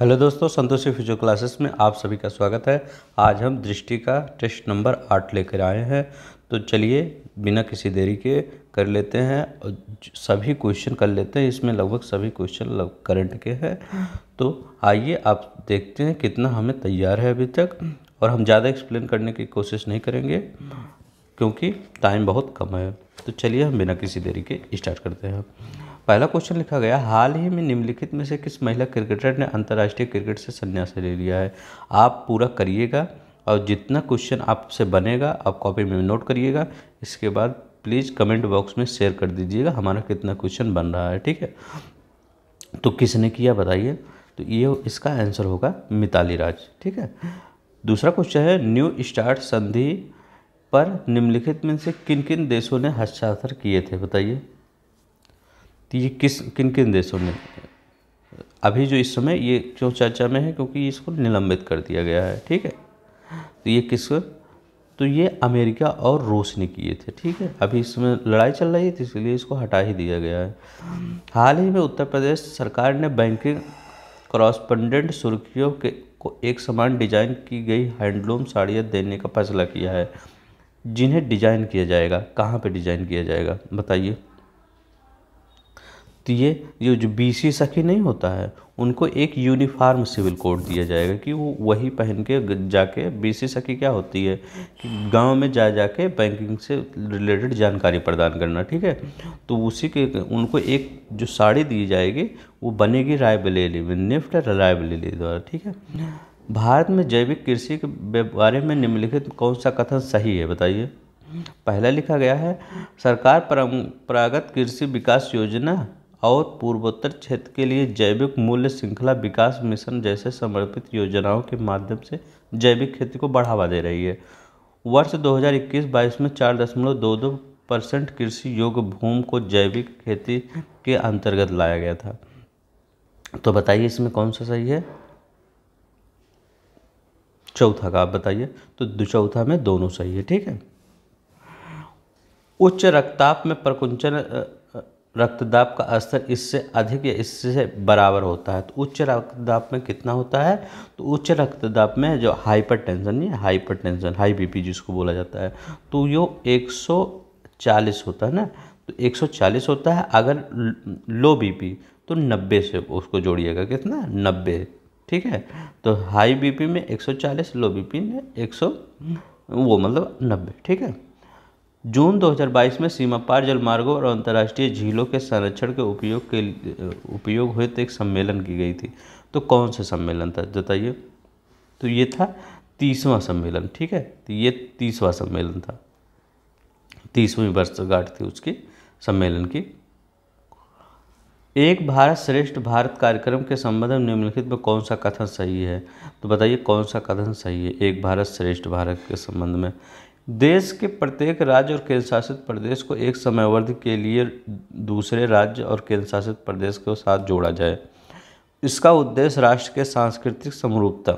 Hello दोस्तों Santoshi physio classes में आप सभी का स्वागत है आज हम दृष्टि का टेस्ट नंबर आठ लेकर आए हैं तो चलिए बिना किसी देरी के कर लेते हैं और सभी क्वेश्चन कर लेते हैं इसमें लगभग सभी क्वेश्चन करंट के हैं तो आइए आप देखते हैं कितना हमें तैयार है अभी तक और हम ज़्यादा एक्सप्लेन करने की कोशिश नहीं करेंगे क्योंकि टाइम बहुत कम है तो चलिए हम बिना किसी देरी के स्टार्ट करते हैं पहला क्वेश्चन लिखा गया हाल ही में निम्नलिखित में से किस महिला क्रिकेटर ने अंतर्राष्ट्रीय क्रिकेट से संन्यास ले लिया है आप पूरा करिएगा और जितना क्वेश्चन आपसे बनेगा आप कॉपी में नोट करिएगा इसके बाद प्लीज़ कमेंट बॉक्स में शेयर कर दीजिएगा हमारा कितना क्वेश्चन बन रहा है ठीक है तो किसने किया बताइए तो ये इसका आंसर होगा मिताली राज ठीक है दूसरा क्वेश्चन है न्यू स्टार्ट संधि पर निम्नलिखित में से किन किन देशों ने हस्ताक्षर किए थे बताइए कि ये किस किन किन देशों में अभी जो इस समय ये क्यों चर्चा में है क्योंकि इसको निलंबित कर दिया गया है ठीक है तो ये किस तो ये अमेरिका और रूस ने किए थे ठीक है अभी इसमें लड़ाई चल रही थी तो इसलिए इसको हटा ही दिया गया है हाल ही में उत्तर प्रदेश सरकार ने बैंकिंग क्रॉसपेंडेंट सुर्खियों के को एक समान डिजाइन की गई हैंडलूम साड़ियाँ देने का फैसला किया है जिन्हें डिजाइन किया जाएगा कहाँ पे डिजाइन किया जाएगा बताइए तो ये ये जो बी सी सखी नहीं होता है उनको एक यूनिफार्म सिविल कोड दिया जाएगा कि वो वही पहन के जाके बी सी सखी क्या होती है कि गांव में जा जाके बैंकिंग से रिलेटेड जानकारी प्रदान करना ठीक है तो उसी के उनको एक जो साड़ी दी जाएगी वो बनेगी रायबरेली में निफ्ट बलेली द्वारा ठीक है भारत में जैविक कृषि के बारे में निम्नलिखित कौन सा कथन सही है बताइए पहला लिखा गया है सरकार परंपरागत कृषि विकास योजना और पूर्वोत्तर क्षेत्र के लिए जैविक मूल्य श्रृंखला विकास मिशन जैसे समर्पित योजनाओं के माध्यम से जैविक खेती को बढ़ावा दे रही है वर्ष 2021-22 में चार दशमलव दो दो परसेंट कृषि योग्य भूमि को जैविक खेती के अंतर्गत लाया गया था तो बताइए इसमें कौन सा सही है चौथा का आप बताइए तो चौथा में दोनों सही है ठीक है उच्च रक्ताप में प्रकुंचन रक्तदाब का स्तर इससे अधिक या इससे बराबर होता है तो उच्च रक्तदाब में कितना होता है तो उच्च रक्तदाब में जो हाइपर टेंशन या हाइपर टेंशन हाई बीपी जिसको बोला जाता है तो यो 140 होता है ना तो 140 होता है अगर लो बीपी तो 90 से उसको जोड़िएगा कितना 90 ठीक है तो हाई बीपी में 140 लो बीपी में 100 वो मतलब 90 ठीक है जून 2022 में सीमा पार जलमार्गों और अंतर्राष्ट्रीय झीलों के संरक्षण के उपयोग के उपयोग हुए तो एक सम्मेलन की गई थी तो कौन सा सम्मेलन था बताइए तो ये था तीसवा सम्मेलन ठीक है तो ये तीसवा सम्मेलन था तीसवीं वर्षगांठ थी उसकी सम्मेलन की एक भारत श्रेष्ठ भारत कार्यक्रम के संबंध में निम्नलिखित में कौन सा कथन सही है तो बताइए कौन सा कथन सही है एक भारत श्रेष्ठ भारत के संबंध में देश के प्रत्येक राज्य और केंद्र शासित प्रदेश को एक समय के लिए दूसरे राज्य और केंद्र शासित प्रदेश के साथ जोड़ा जाए इसका उद्देश्य राष्ट्र के सांस्कृतिक समरूपता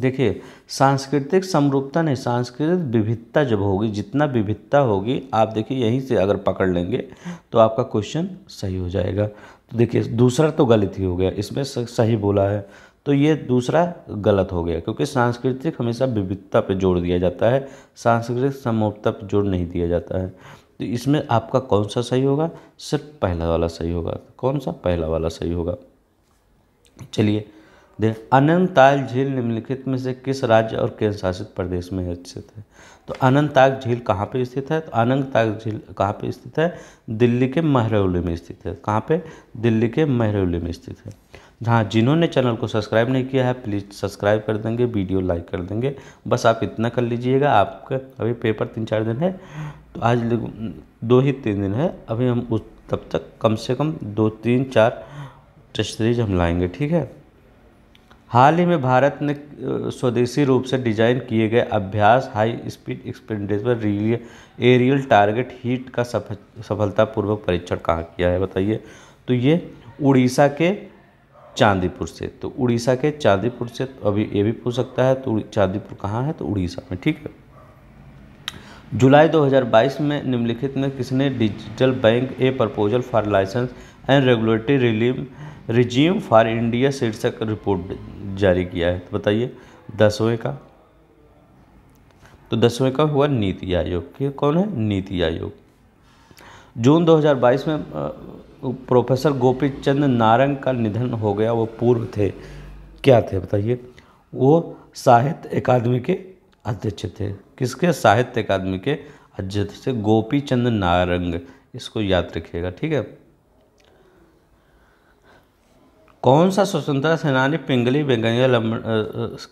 देखिए सांस्कृतिक समरूपता नहीं सांस्कृतिक विविधता जब होगी जितना विविधता होगी आप देखिए यहीं से अगर पकड़ लेंगे तो आपका क्वेश्चन सही हो जाएगा तो देखिए दूसरा तो गलत ही हो गया इसमें सही बोला है तो ये दूसरा गलत हो गया क्योंकि सांस्कृतिक हमेशा विविधता पर जोड़ दिया जाता है सांस्कृतिक समूहता पर जोर नहीं दिया जाता है तो इसमें आपका कौन सा सही होगा सिर्फ पहला वाला सही होगा कौन सा पहला वाला सही होगा चलिए देख अनंताल झील निम्नलिखित में से किस राज्य और केंद्र शासित प्रदेश में स्थित है तो अनंतनाग झील कहाँ पे स्थित है तो अनंतनाग झील कहाँ पे स्थित है दिल्ली के महरौली में स्थित है कहाँ पे दिल्ली के महरौली में स्थित है जहाँ जिन्होंने चैनल को सब्सक्राइब नहीं किया है प्लीज़ सब्सक्राइब कर देंगे वीडियो लाइक कर देंगे बस आप इतना कर लीजिएगा आपका अभी पेपर तीन चार दिन है तो आज दो ही तीन दिन है अभी हम उस तब तक कम से कम दो तीन चार टेस्ट सीरीज हम लाएंगे ठीक है हाल ही में भारत ने स्वदेशी रूप से डिजाइन किए गए Abhyas high speed expendable aerial target heat का सफलतापूर्वक परीक्षण कहाँ किया है बताइए तो ये उड़ीसा के चांदीपुर से तो उड़ीसा के चांदीपुर से तो अभी ये भी पूछ सकता है तो चांदीपुर कहाँ है तो उड़ीसा में ठीक है जुलाई 2022 में निम्नलिखित में किसने digital bank a proposal for licence and regulatory रिलीम रिज्यूम फॉर इंडिया शीर्षक रिपोर्ट जारी किया है तो बताइए दसवें का तो दसवें का हुआ नीति आयोग कौन है नीति आयोग जून 2022 में प्रोफेसर गोपी चंद नारंग का निधन हो गया वो पूर्व थे क्या थे बताइए वो साहित्य अकादमी के अध्यक्ष थे किसके साहित्य अकादमी के अध्यक्ष थे गोपी चंद नारंग इसको याद रखिएगा ठीक है कौन सा स्वतंत्रता सेनानी पिंगली बेगनिया लम्बन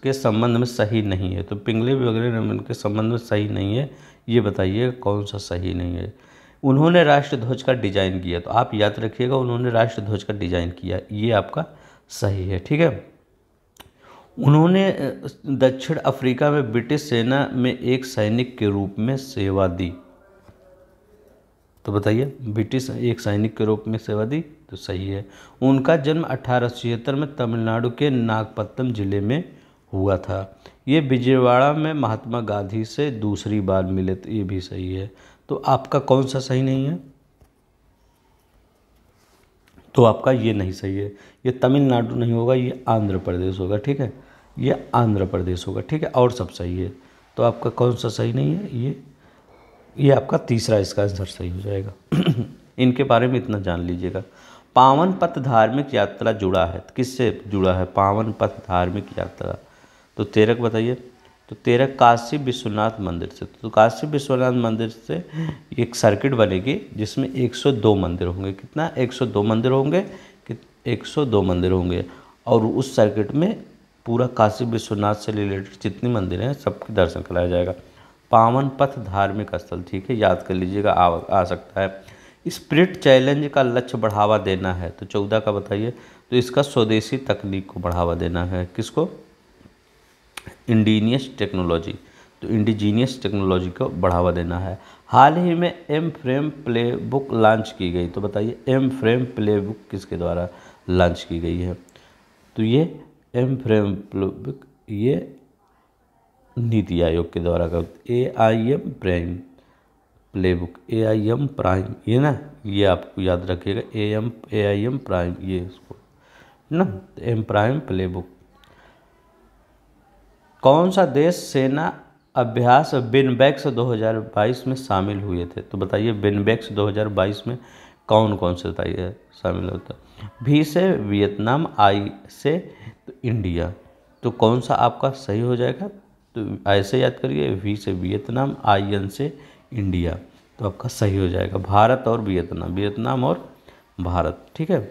के संबंध में सही नहीं है तो पिंगली बेगनिया लम्बन के संबंध में सही नहीं है ये बताइए कौन सा सही नहीं है उन्होंने राष्ट्रध्वज का डिजाइन किया तो आप याद रखिएगा उन्होंने राष्ट्रध्वज का डिजाइन किया ये आपका सही है ठीक है उन्होंने दक्षिण अफ्रीका में ब्रिटिश सेना में एक सैनिक के रूप में सेवा दी तो बताइए ब्रिटिश एक सैनिक के रूप में सेवा दी तो सही है उनका जन्म अठारह में तमिलनाडु के नागपत्तम जिले में हुआ था ये विजयवाड़ा में महात्मा गांधी से दूसरी बार मिले तो ये भी सही है तो आपका कौन सा सही नहीं है तो आपका ये नहीं सही है ये तमिलनाडु नहीं होगा ये आंध्र प्रदेश होगा ठीक है ये आंध्र प्रदेश होगा ठीक है और सब सही है तो आपका कौन सा सही नहीं है ये ये आपका तीसरा इसका आंसर सही हो जाएगा इनके बारे में इतना जान लीजिएगा पावन पथ धार्मिक यात्रा जुड़ा है किससे जुड़ा है पावन पथ धार्मिक यात्रा तो तेरक बताइए तो तेरह काशी विश्वनाथ मंदिर से तो काशी विश्वनाथ मंदिर से एक सर्किट बनेगी जिसमें 102 मंदिर होंगे कितना 102 मंदिर होंगे कि 102 मंदिर होंगे और उस सर्किट में पूरा काशी विश्वनाथ से रिलेटेड जितने मंदिर हैं सबके दर्शन कराया जाएगा पावन पथ धार्मिक स्थल ठीक है याद कर लीजिएगा आ, आ सकता है स्प्रिट चैलेंज का लक्ष्य बढ़ावा देना है तो चौदह का बताइए तो इसका स्वदेशी तकनीक को बढ़ावा देना है किसको इंडीनियस टेक्नोलॉजी तो इंडिजीनियस टेक्नोलॉजी को बढ़ावा देना है हाल ही में M frame playbook launch की गई तो बताइए एम फ्रेम प्ले बुक किसके द्वारा लॉन्च की गई है तो ये एम फ्रेम प्ले बुक ये नीति आयोग के द्वारा का A I M prime playbook A I M prime ये ना ये आपको याद रखिएगा A M A I M prime ये इसको ना एम प्राइम प्ले बुक कौन सा देश सेना अभ्यास बिनबैक्स 2022 में शामिल हुए थे तो बताइए बिनबैक्स 2022 में कौन कौन से बताइए शामिल होता भी से वियतनाम आई से तो इंडिया तो कौन सा आपका सही हो जाएगा तो ऐसे याद करिए वी से वियतनाम आई एन से इंडिया तो आपका सही हो जाएगा भारत और वियतनाम वियतनाम और भारत ठीक है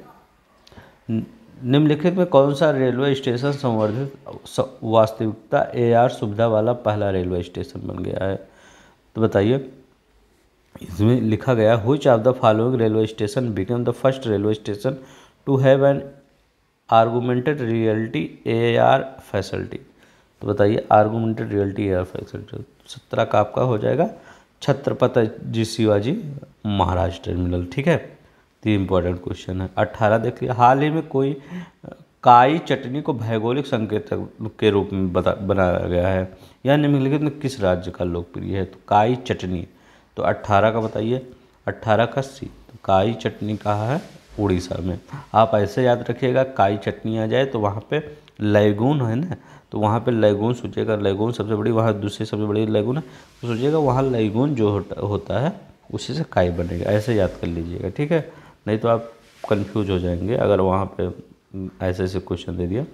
निम्नलिखित में कौन सा रेलवे स्टेशन संवर्धित वास्तविकता एआर सुविधा वाला पहला रेलवे स्टेशन बन गया है तो बताइए इसमें लिखा गया which of the following railway station become the first railway station to have an augmented reality A R facility तो बताइए आर्गूमेंटेड रियलिटी ए आर फैसल्टी सत्रह का आपका हो जाएगा छत्रपति जी शिवाजी महाराज टर्मिनल ठीक है ये इम्पोर्टेंट क्वेश्चन है अट्ठारह देख लिया हाल ही में कोई काई चटनी को भौगोलिक संकेतक के रूप में बता बनाया गया है या निम्नलिखित में किस राज्य का लोकप्रिय है तो काई चटनी तो अट्ठारह का बताइए अट्ठारह का सी तो काई चटनी कहाँ है उड़ीसा में आप ऐसे याद रखिएगा काई चटनी आ जाए तो वहाँ पे लैगून है ना तो वहाँ पे लैगून सोचिएगा लैगून सबसे बड़ी वहाँ दूसरी सबसे बड़ी लैगून है तो सोचिएगा वहाँ लैगून जो होता है उसी से काई बनेगा ऐसे याद कर लीजिएगा ठीक है नहीं तो आप कंफ्यूज हो जाएंगे अगर वहाँ पे हम्म, ऐसे ऐसे क्वेश्चन दे दिया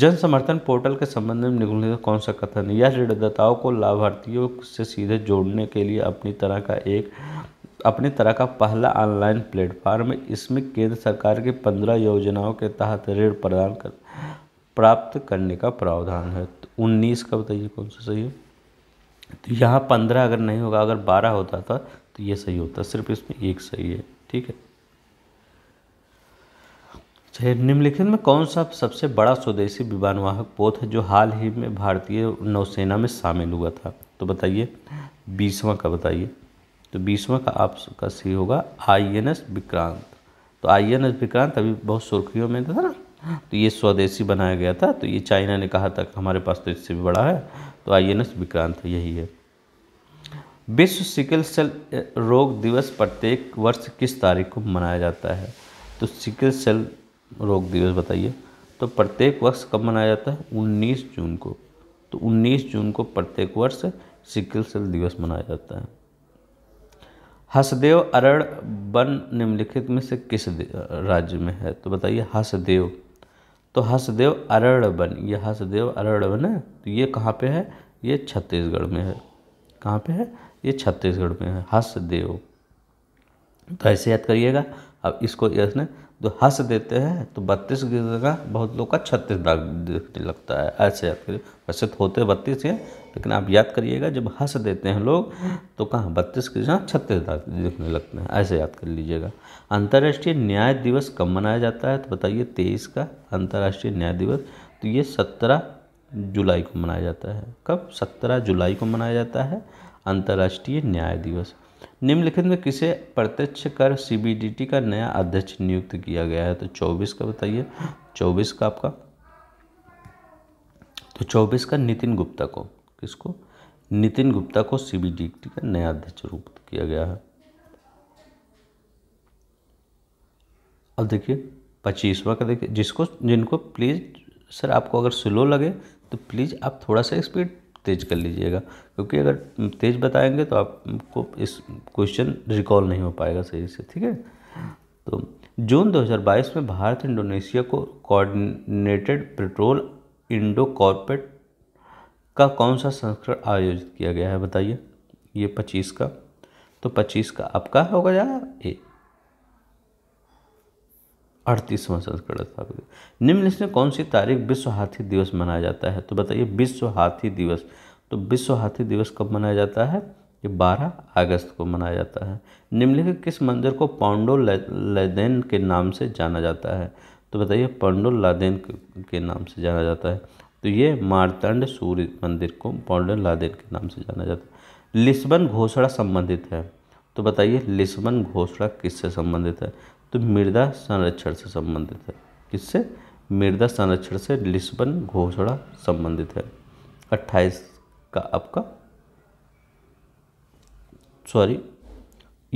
जन समर्थन पोर्टल के संबंध में का कौन सा कथन यह ऋणदाताओं को लाभार्थियों से सीधे जोड़ने के लिए अपनी तरह का एक अपनी तरह का पहला ऑनलाइन प्लेटफॉर्म है इसमें केंद्र सरकार की के पंद्रह योजनाओं के तहत ऋण प्रदान कर प्राप्त करने का प्रावधान है तो उन्नीस का बताइए कौन सा सही है तो यहाँ पंद्रह अगर नहीं होगा अगर बारह होता था तो ये सही होता है सिर्फ इसमें एक सही है ठीक है छः अच्छा, निम्नलिखित में कौन सा सबसे बड़ा स्वदेशी विमानवाहक पोत है जो हाल ही में भारतीय नौसेना में शामिल हुआ था तो बताइए बीसवा का बताइए तो बीसवा का आपका सही होगा आई एन एस विक्रांत तो आई एन एस विक्रांत अभी बहुत सुर्खियों में था ना तो ये स्वदेशी बनाया गया था तो ये चाइना ने कहा था हमारे पास तो इससे भी बड़ा है तो आई एन एस विक्रांत यही है विश्व सिकल सेल रोग दिवस प्रत्येक वर्ष किस तारीख को मनाया जाता है तो सिकल सेल रोग दिवस बताइए तो प्रत्येक वर्ष कब मनाया जाता है 19 जून को तो 19 जून को प्रत्येक वर्ष सिकल सेल दिवस मनाया जाता है हसदेव अरड़ वन निम्नलिखित में से किस राज्य में है तो बताइए हसदेव तो हसदेव अरड़ वन ये हसदेव अरड़ वन है तो ये कहाँ पे है ये छत्तीसगढ़ में है कहाँ पे है ये छत्तीसगढ़ में है हस देव तो ऐसे याद करिएगा अब इसको इसने जो हस देते हैं तो बत्तीस की जगह बहुत लोग का छत्तीस दाग दिखने लगता है ऐसे याद करिए वैसे तो होते बत्तीस हैं लेकिन आप याद करिएगा जब हंस देते हैं लोग तो कहाँ बत्तीस की जगह छत्तीस दाग दिखने लगते हैं ऐसे याद कर लीजिएगा अंतर्राष्ट्रीय न्याय दिवस कब मनाया जाता है तो बताइए तेईस का अंतर्राष्ट्रीय न्याय दिवस तो ये सत्रह जुलाई को मनाया जाता है कब सत्रह जुलाई को मनाया जाता है अंतर्राष्ट्रीय न्याय दिवस निम्नलिखित में किसे प्रत्यक्ष कर सीबीडीटी का नया अध्यक्ष नियुक्त किया गया है तो 24 का बताइए 24 का आपका तो 24 का नितिन गुप्ता को किसको नितिन गुप्ता को सीबीडीटी का नया अध्यक्ष रूप किया गया है अब देखिए पच्चीसवा का देखिए जिसको जिनको प्लीज़ सर आपको अगर स्लो लगे तो प्लीज़ आप थोड़ा सा स्पीड तेज़ कर लीजिएगा क्योंकि अगर तेज़ बताएंगे तो आपको इस क्वेश्चन रिकॉल नहीं हो पाएगा सही से ठीक है तो जून 2022 में भारत इंडोनेशिया को कोऑर्डिनेटेड पेट्रोल इंडो कॉर्पोरेट का कौन सा संस्करण आयोजित किया गया है बताइए ये पच्चीस का तो पच्चीस का आपका होगा जाएगा ए अड़तीसवां संस्करण स्थापित निम्नलिखित में कौन सी तारीख विश्व हाथी दिवस मनाया जाता है तो बताइए विश्व हाथी दिवस तो विश्व हाथी दिवस कब मनाया जाता है ये 12 अगस्त को मनाया जाता है निम्नलिखित किस मंदिर को पांडो लादेन के नाम से जाना जाता है तो बताइए पांडो लादेन के नाम से जाना जाता है तो ये मारतंड सूर्य मंदिर को पांडो लादेन के नाम से जाना जाता है लिस्बन घोषणा संबंधित है तो बताइए लिस्बन घोषणा किससे संबंधित है तो मृदा संरक्षण से संबंधित है किससे मृदा संरक्षण से लिस्बन घोषणा संबंधित है अट्ठाईस का आपका सॉरी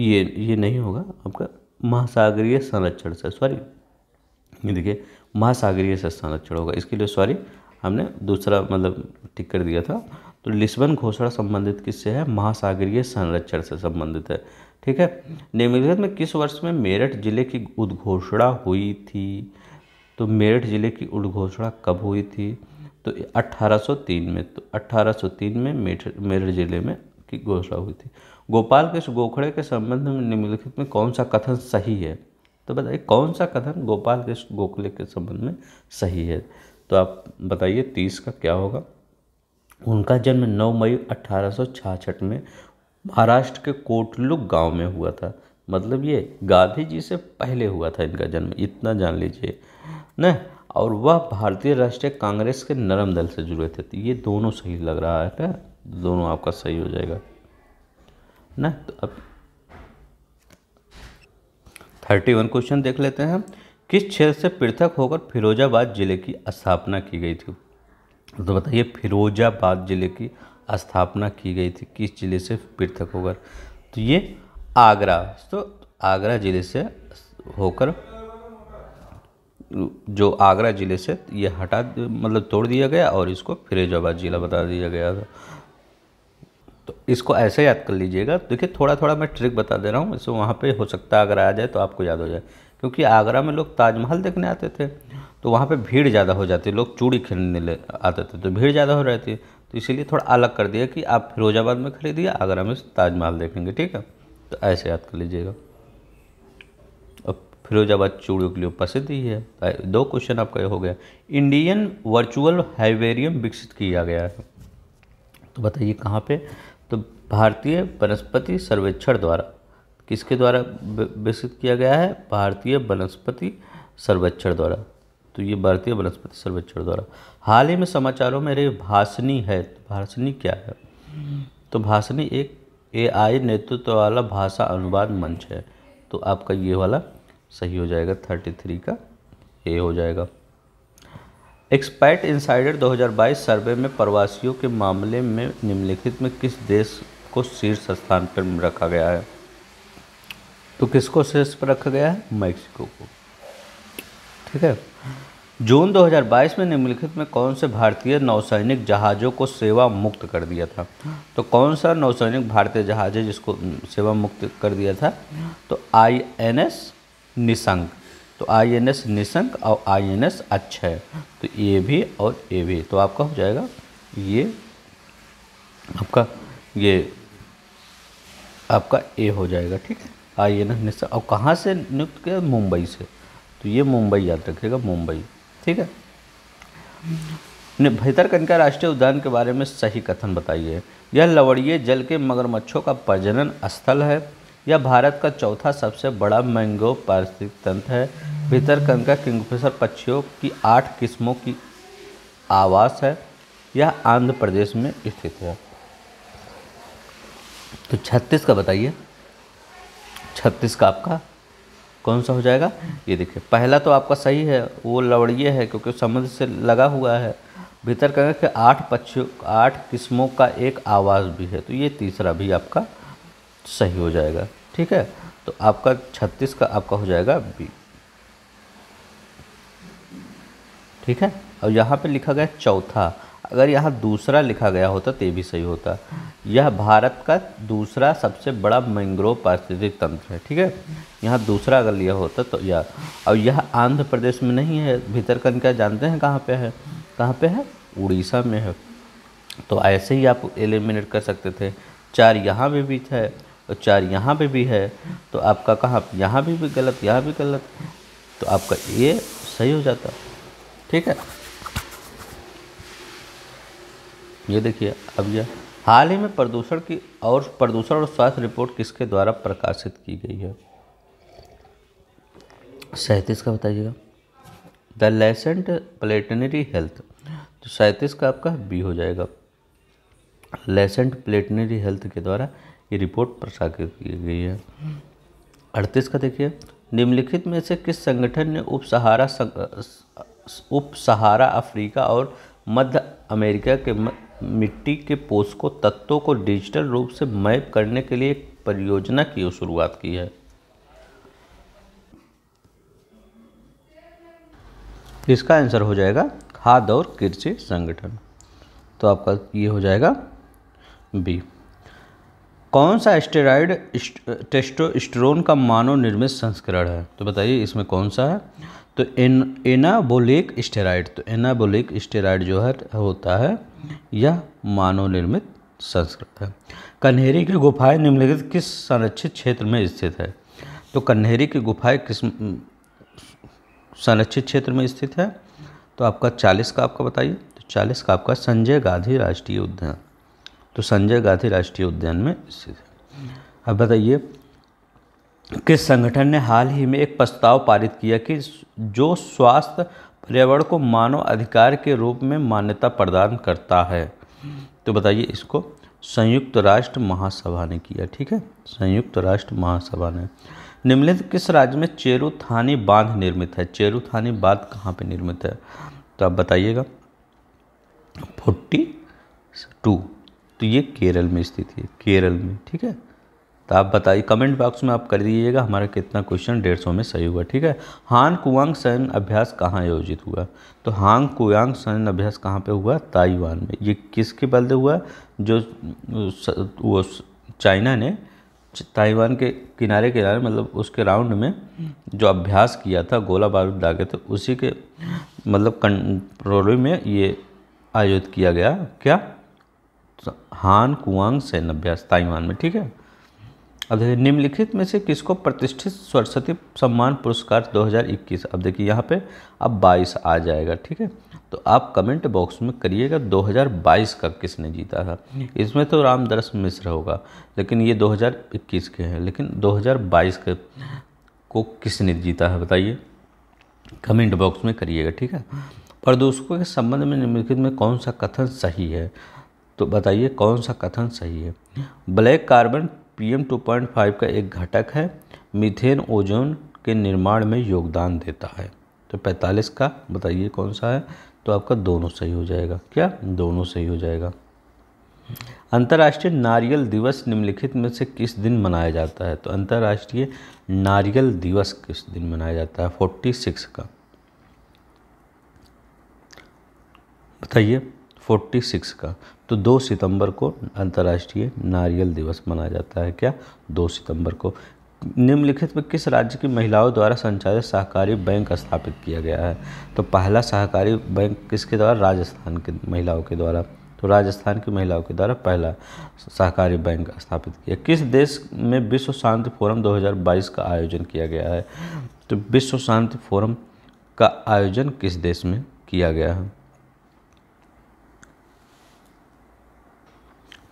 ये ये नहीं होगा आपका महासागरीय संरक्षण से सॉरी ये देखिए महासागरीय से संरक्षण होगा इसके लिए सॉरी हमने दूसरा मतलब टिक कर दिया था तो लिस्बन घोषणा संबंधित किससे है महासागरीय संरक्षण से संबंधित है ठीक है निम्नलिखित में किस वर्ष में मेरठ जिले की उद्घोषणा हुई थी तो मेरठ जिले की उद्घोषणा कब हुई थी तो 1803 में तो 1803 में मेरठ जिले में की घोषणा हुई थी गोपाल के गोखड़े के संबंध में निम्नलिखित में कौन सा कथन सही है तो बताइए कौन सा कथन गोपाल के गोखले के संबंध में सही है तो आप बताइए तीस का क्या होगा उनका जन्म 9 मई अठारह में महाराष्ट्र के कोटलुक गांव में हुआ था मतलब ये गांधी जी से पहले हुआ था इनका जन्म इतना जान लीजिए न और वह भारतीय राष्ट्रीय कांग्रेस के नरम दल से जुड़े थे ये दोनों सही लग रहा है ना दोनों आपका सही हो जाएगा न तो अब थर्टी वन क्वेश्चन देख लेते हैं किस क्षेत्र से पृथक होकर फिरोजाबाद जिले की स्थापना की गई थी तो बताइए फिरोजाबाद जिले की स्थापना की गई थी किस जिले से पृथक होकर तो ये आगरा तो आगरा जिले से होकर जो आगरा ज़िले से ये हटा मतलब तोड़ दिया गया और इसको फिरोजाबाद ज़िला बता दिया गया था तो इसको ऐसे याद कर लीजिएगा देखिए थोड़ा थोड़ा मैं ट्रिक बता दे रहा हूँ इससे वहाँ पे हो सकता है अगर आ जाए तो आपको याद हो जाए क्योंकि आगरा में लोग ताजमहल देखने आते थे तो वहाँ पे भीड़ ज़्यादा हो जाती लोग चूड़ी खरीदने आते थे तो भीड़ ज़्यादा हो रही थी तो इसीलिए थोड़ा अलग कर दिया कि आप फिरोजाबाद में खरीदिए आगरा में ताजमहल देखेंगे ठीक है तो ऐसे याद कर लीजिएगा और फिरोजाबाद चूड़ियों के लिए प्रसिद्ध ही है दो क्वेश्चन आपका हो गया इंडियन वर्चुअल हाइवेरियम विकसित किया गया है तो बताइए कहाँ पर तो भारतीय वनस्पति सर्वेक्षण द्वारा किसके द्वारा विकसित किया गया है भारतीय वनस्पति सर्वेक्षण द्वारा तो ये भारतीय वनस्पति सर्वेक्षण द्वारा हाल ही में समाचारों में रे भाषणी है तो भाषणी क्या है तो भाषणी एक एआई नेतृत्व वाला भाषा अनुवाद मंच है तो आपका ये वाला सही हो जाएगा थर्टी थ्री का ए हो जाएगा एक्सपैट इंसाइडर 2022 सर्वे में प्रवासियों के मामले में निम्नलिखित में किस देश को शीर्ष स्थान पर रखा गया है तो किसको शीर्ष पर रखा गया है मैक्सिको को ठीक है जून 2022 में निम्नलिखित में कौन से भारतीय नौसैनिक जहाज़ों को सेवा मुक्त कर दिया था तो कौन सा नौसैनिक भारतीय जहाज़ है जिसको सेवा मुक्त कर दिया था तो आई एन एस निशंक तो आई एन एस निशंक और आई एन एस अक्षय तो ये भी और ये भी तो आपका हो जाएगा ये आपका ये आपका ए हो जाएगा ठीक है आई एन एस निशंक और कहाँ से नियुक्त किया मुंबई से तो ये मुंबई याद रखेगा मुंबई ठीक है ने कनिका राष्ट्रीय उद्यान के बारे में सही कथन बताइए यह लवणीय जल के मगरमच्छों का प्रजनन स्थल है यह भारत का चौथा सबसे बड़ा मैंगो पारिस्थितिक तंत्र है भीतर कनिका किंगफिशर पक्षियों की आठ किस्मों की आवास है यह आंध्र प्रदेश में स्थित है तो छत्तीस का बताइए छत्तीस का आपका कौन सा हो जाएगा ये देखिए पहला तो आपका सही है वो लवड़िए है क्योंकि समुद्र से लगा हुआ है भीतर कहेंगे कि आठ पक्षियों आठ किस्मों का एक आवाज़ भी है तो ये तीसरा भी आपका सही हो जाएगा ठीक है तो आपका छत्तीस का आपका हो जाएगा बी ठीक है और यहाँ पे लिखा गया चौथा अगर यहाँ दूसरा लिखा गया होता तो भी सही होता यह भारत का दूसरा सबसे बड़ा मैंग्रोव पारिस्थितिक तंत्र है ठीक है यहाँ दूसरा अगर लिया होता तो यह और यह आंध्र प्रदेश में नहीं है कन क्या जानते हैं कहाँ पे है कहाँ पे है उड़ीसा में है तो ऐसे ही आप एलिमिनेट कर सकते थे चार यहाँ पर भी है और चार यहाँ पर भी है तो आपका कहाँ यहाँ भी, भी गलत यहाँ भी गलत तो आपका ये सही हो जाता ठीक है ये देखिए अब यह हाल ही में प्रदूषण की और प्रदूषण और स्वास्थ्य रिपोर्ट किसके द्वारा प्रकाशित की गई है सैंतीस का बताइएगा द लेसेंट प्लेटनरी हेल्थ तो सैंतीस का आपका बी हो जाएगा लेसेंट प्लेटनरी हेल्थ के द्वारा ये रिपोर्ट प्रकाशित की गई है अड़तीस का देखिए निम्नलिखित में से किस संगठन ने उप सहारा उप सहारा अफ्रीका और मध्य अमेरिका के मिट्टी के पोषकों तत्वों को डिजिटल रूप से मैप करने के लिए एक परियोजना की शुरुआत की है इसका आंसर हो जाएगा खाद और कृषि संगठन तो आपका ये हो जाएगा बी कौन सा स्टेराइड टेस्टोस्टेरोन का मानव निर्मित संस्करण है तो बताइए इसमें कौन सा है तो एन एनाबोलिक स्टेराइड तो एनाबोलिक स्टेराइड जो है होता है यह मानव निर्मित संस्करण है कन्हेरी की गुफाएं निम्नलिखित किस संरक्षित क्षेत्र में स्थित है तो कन्हेरी की गुफाएं किस संरक्षित क्षेत्र में स्थित है तो आपका चालीस का आपका बताइए तो चालीस का आपका संजय गांधी राष्ट्रीय उद्यान तो संजय गांधी राष्ट्रीय उद्यान में स्थित है अब बताइए किस संगठन ने हाल ही में एक प्रस्ताव पारित किया कि जो स्वास्थ्य पर्यावरण को मानव अधिकार के रूप में मान्यता प्रदान करता है तो बताइए इसको संयुक्त राष्ट्र महासभा ने किया ठीक है संयुक्त राष्ट्र महासभा ने निम्नलिखित किस राज्य में चेरुथानी बांध निर्मित है चेरुथानी बांध कहाँ पे निर्मित है तो आप बताइएगा फोर्टी टू तो ये केरल में स्थित है केरल में ठीक है तो आप बताइए कमेंट बॉक्स में आप कर दीजिएगा हमारा कितना क्वेश्चन डेढ़ सौ में सही हुआ ठीक है हान कुआंग सैन अभ्यास कहाँ आयोजित हुआ तो हांग कुआंग सैन अभ्यास कहाँ पे हुआ ताइवान में ये किसके बल्द हुआ जो वो चाइना ने ताइवान के किनारे किनारे मतलब उसके राउंड में जो अभ्यास किया था गोला बारूद डाके थे उसी के मतलब कंट्रोल में ये आयोजित किया गया क्या हान कुआंग से नभ्यास ताइवान में ठीक है अब देखिए निम्नलिखित में से किसको प्रतिष्ठित सरस्वती सम्मान पुरस्कार 2021 अब देखिए यहाँ पे अब 22 आ जाएगा ठीक है तो आप कमेंट बॉक्स में करिएगा 2022 का किसने जीता था इसमें तो रामदरस मिश्र होगा लेकिन ये 2021 के हैं लेकिन 2022 के को किसने जीता है बताइए कमेंट बॉक्स में करिएगा ठीक है प्रदूषकों के संबंध में निम्नलिखित में कौन सा कथन सही है तो बताइए कौन सा कथन सही है ब्लैक कार्बन पीएम 2.5 का एक घटक है मीथेन ओजोन के निर्माण में योगदान देता है तो 45 का बताइए कौन सा है तो आपका दोनों सही हो जाएगा क्या दोनों सही हो जाएगा अंतर्राष्ट्रीय नारियल दिवस निम्नलिखित में से किस दिन मनाया जाता है तो अंतर्राष्ट्रीय नारियल दिवस किस दिन मनाया जाता है फोर्टी सिक्स का बताइए फोर्टी सिक्स का तो 2 सितंबर को अंतर्राष्ट्रीय नारियल दिवस मनाया जाता है क्या 2 सितंबर को निम्नलिखित में किस राज्य की महिलाओं द्वारा संचालित सहकारी बैंक स्थापित किया गया है तो पहला सहकारी बैंक किसके द्वारा राजस्थान के महिलाओं के द्वारा तो राजस्थान की महिलाओं के द्वारा पहला सहकारी बैंक स्थापित किया किस देश में विश्व शांति फोरम 2022 का आयोजन किया गया है तो विश्व शांति फोरम का आयोजन किस देश में किया गया है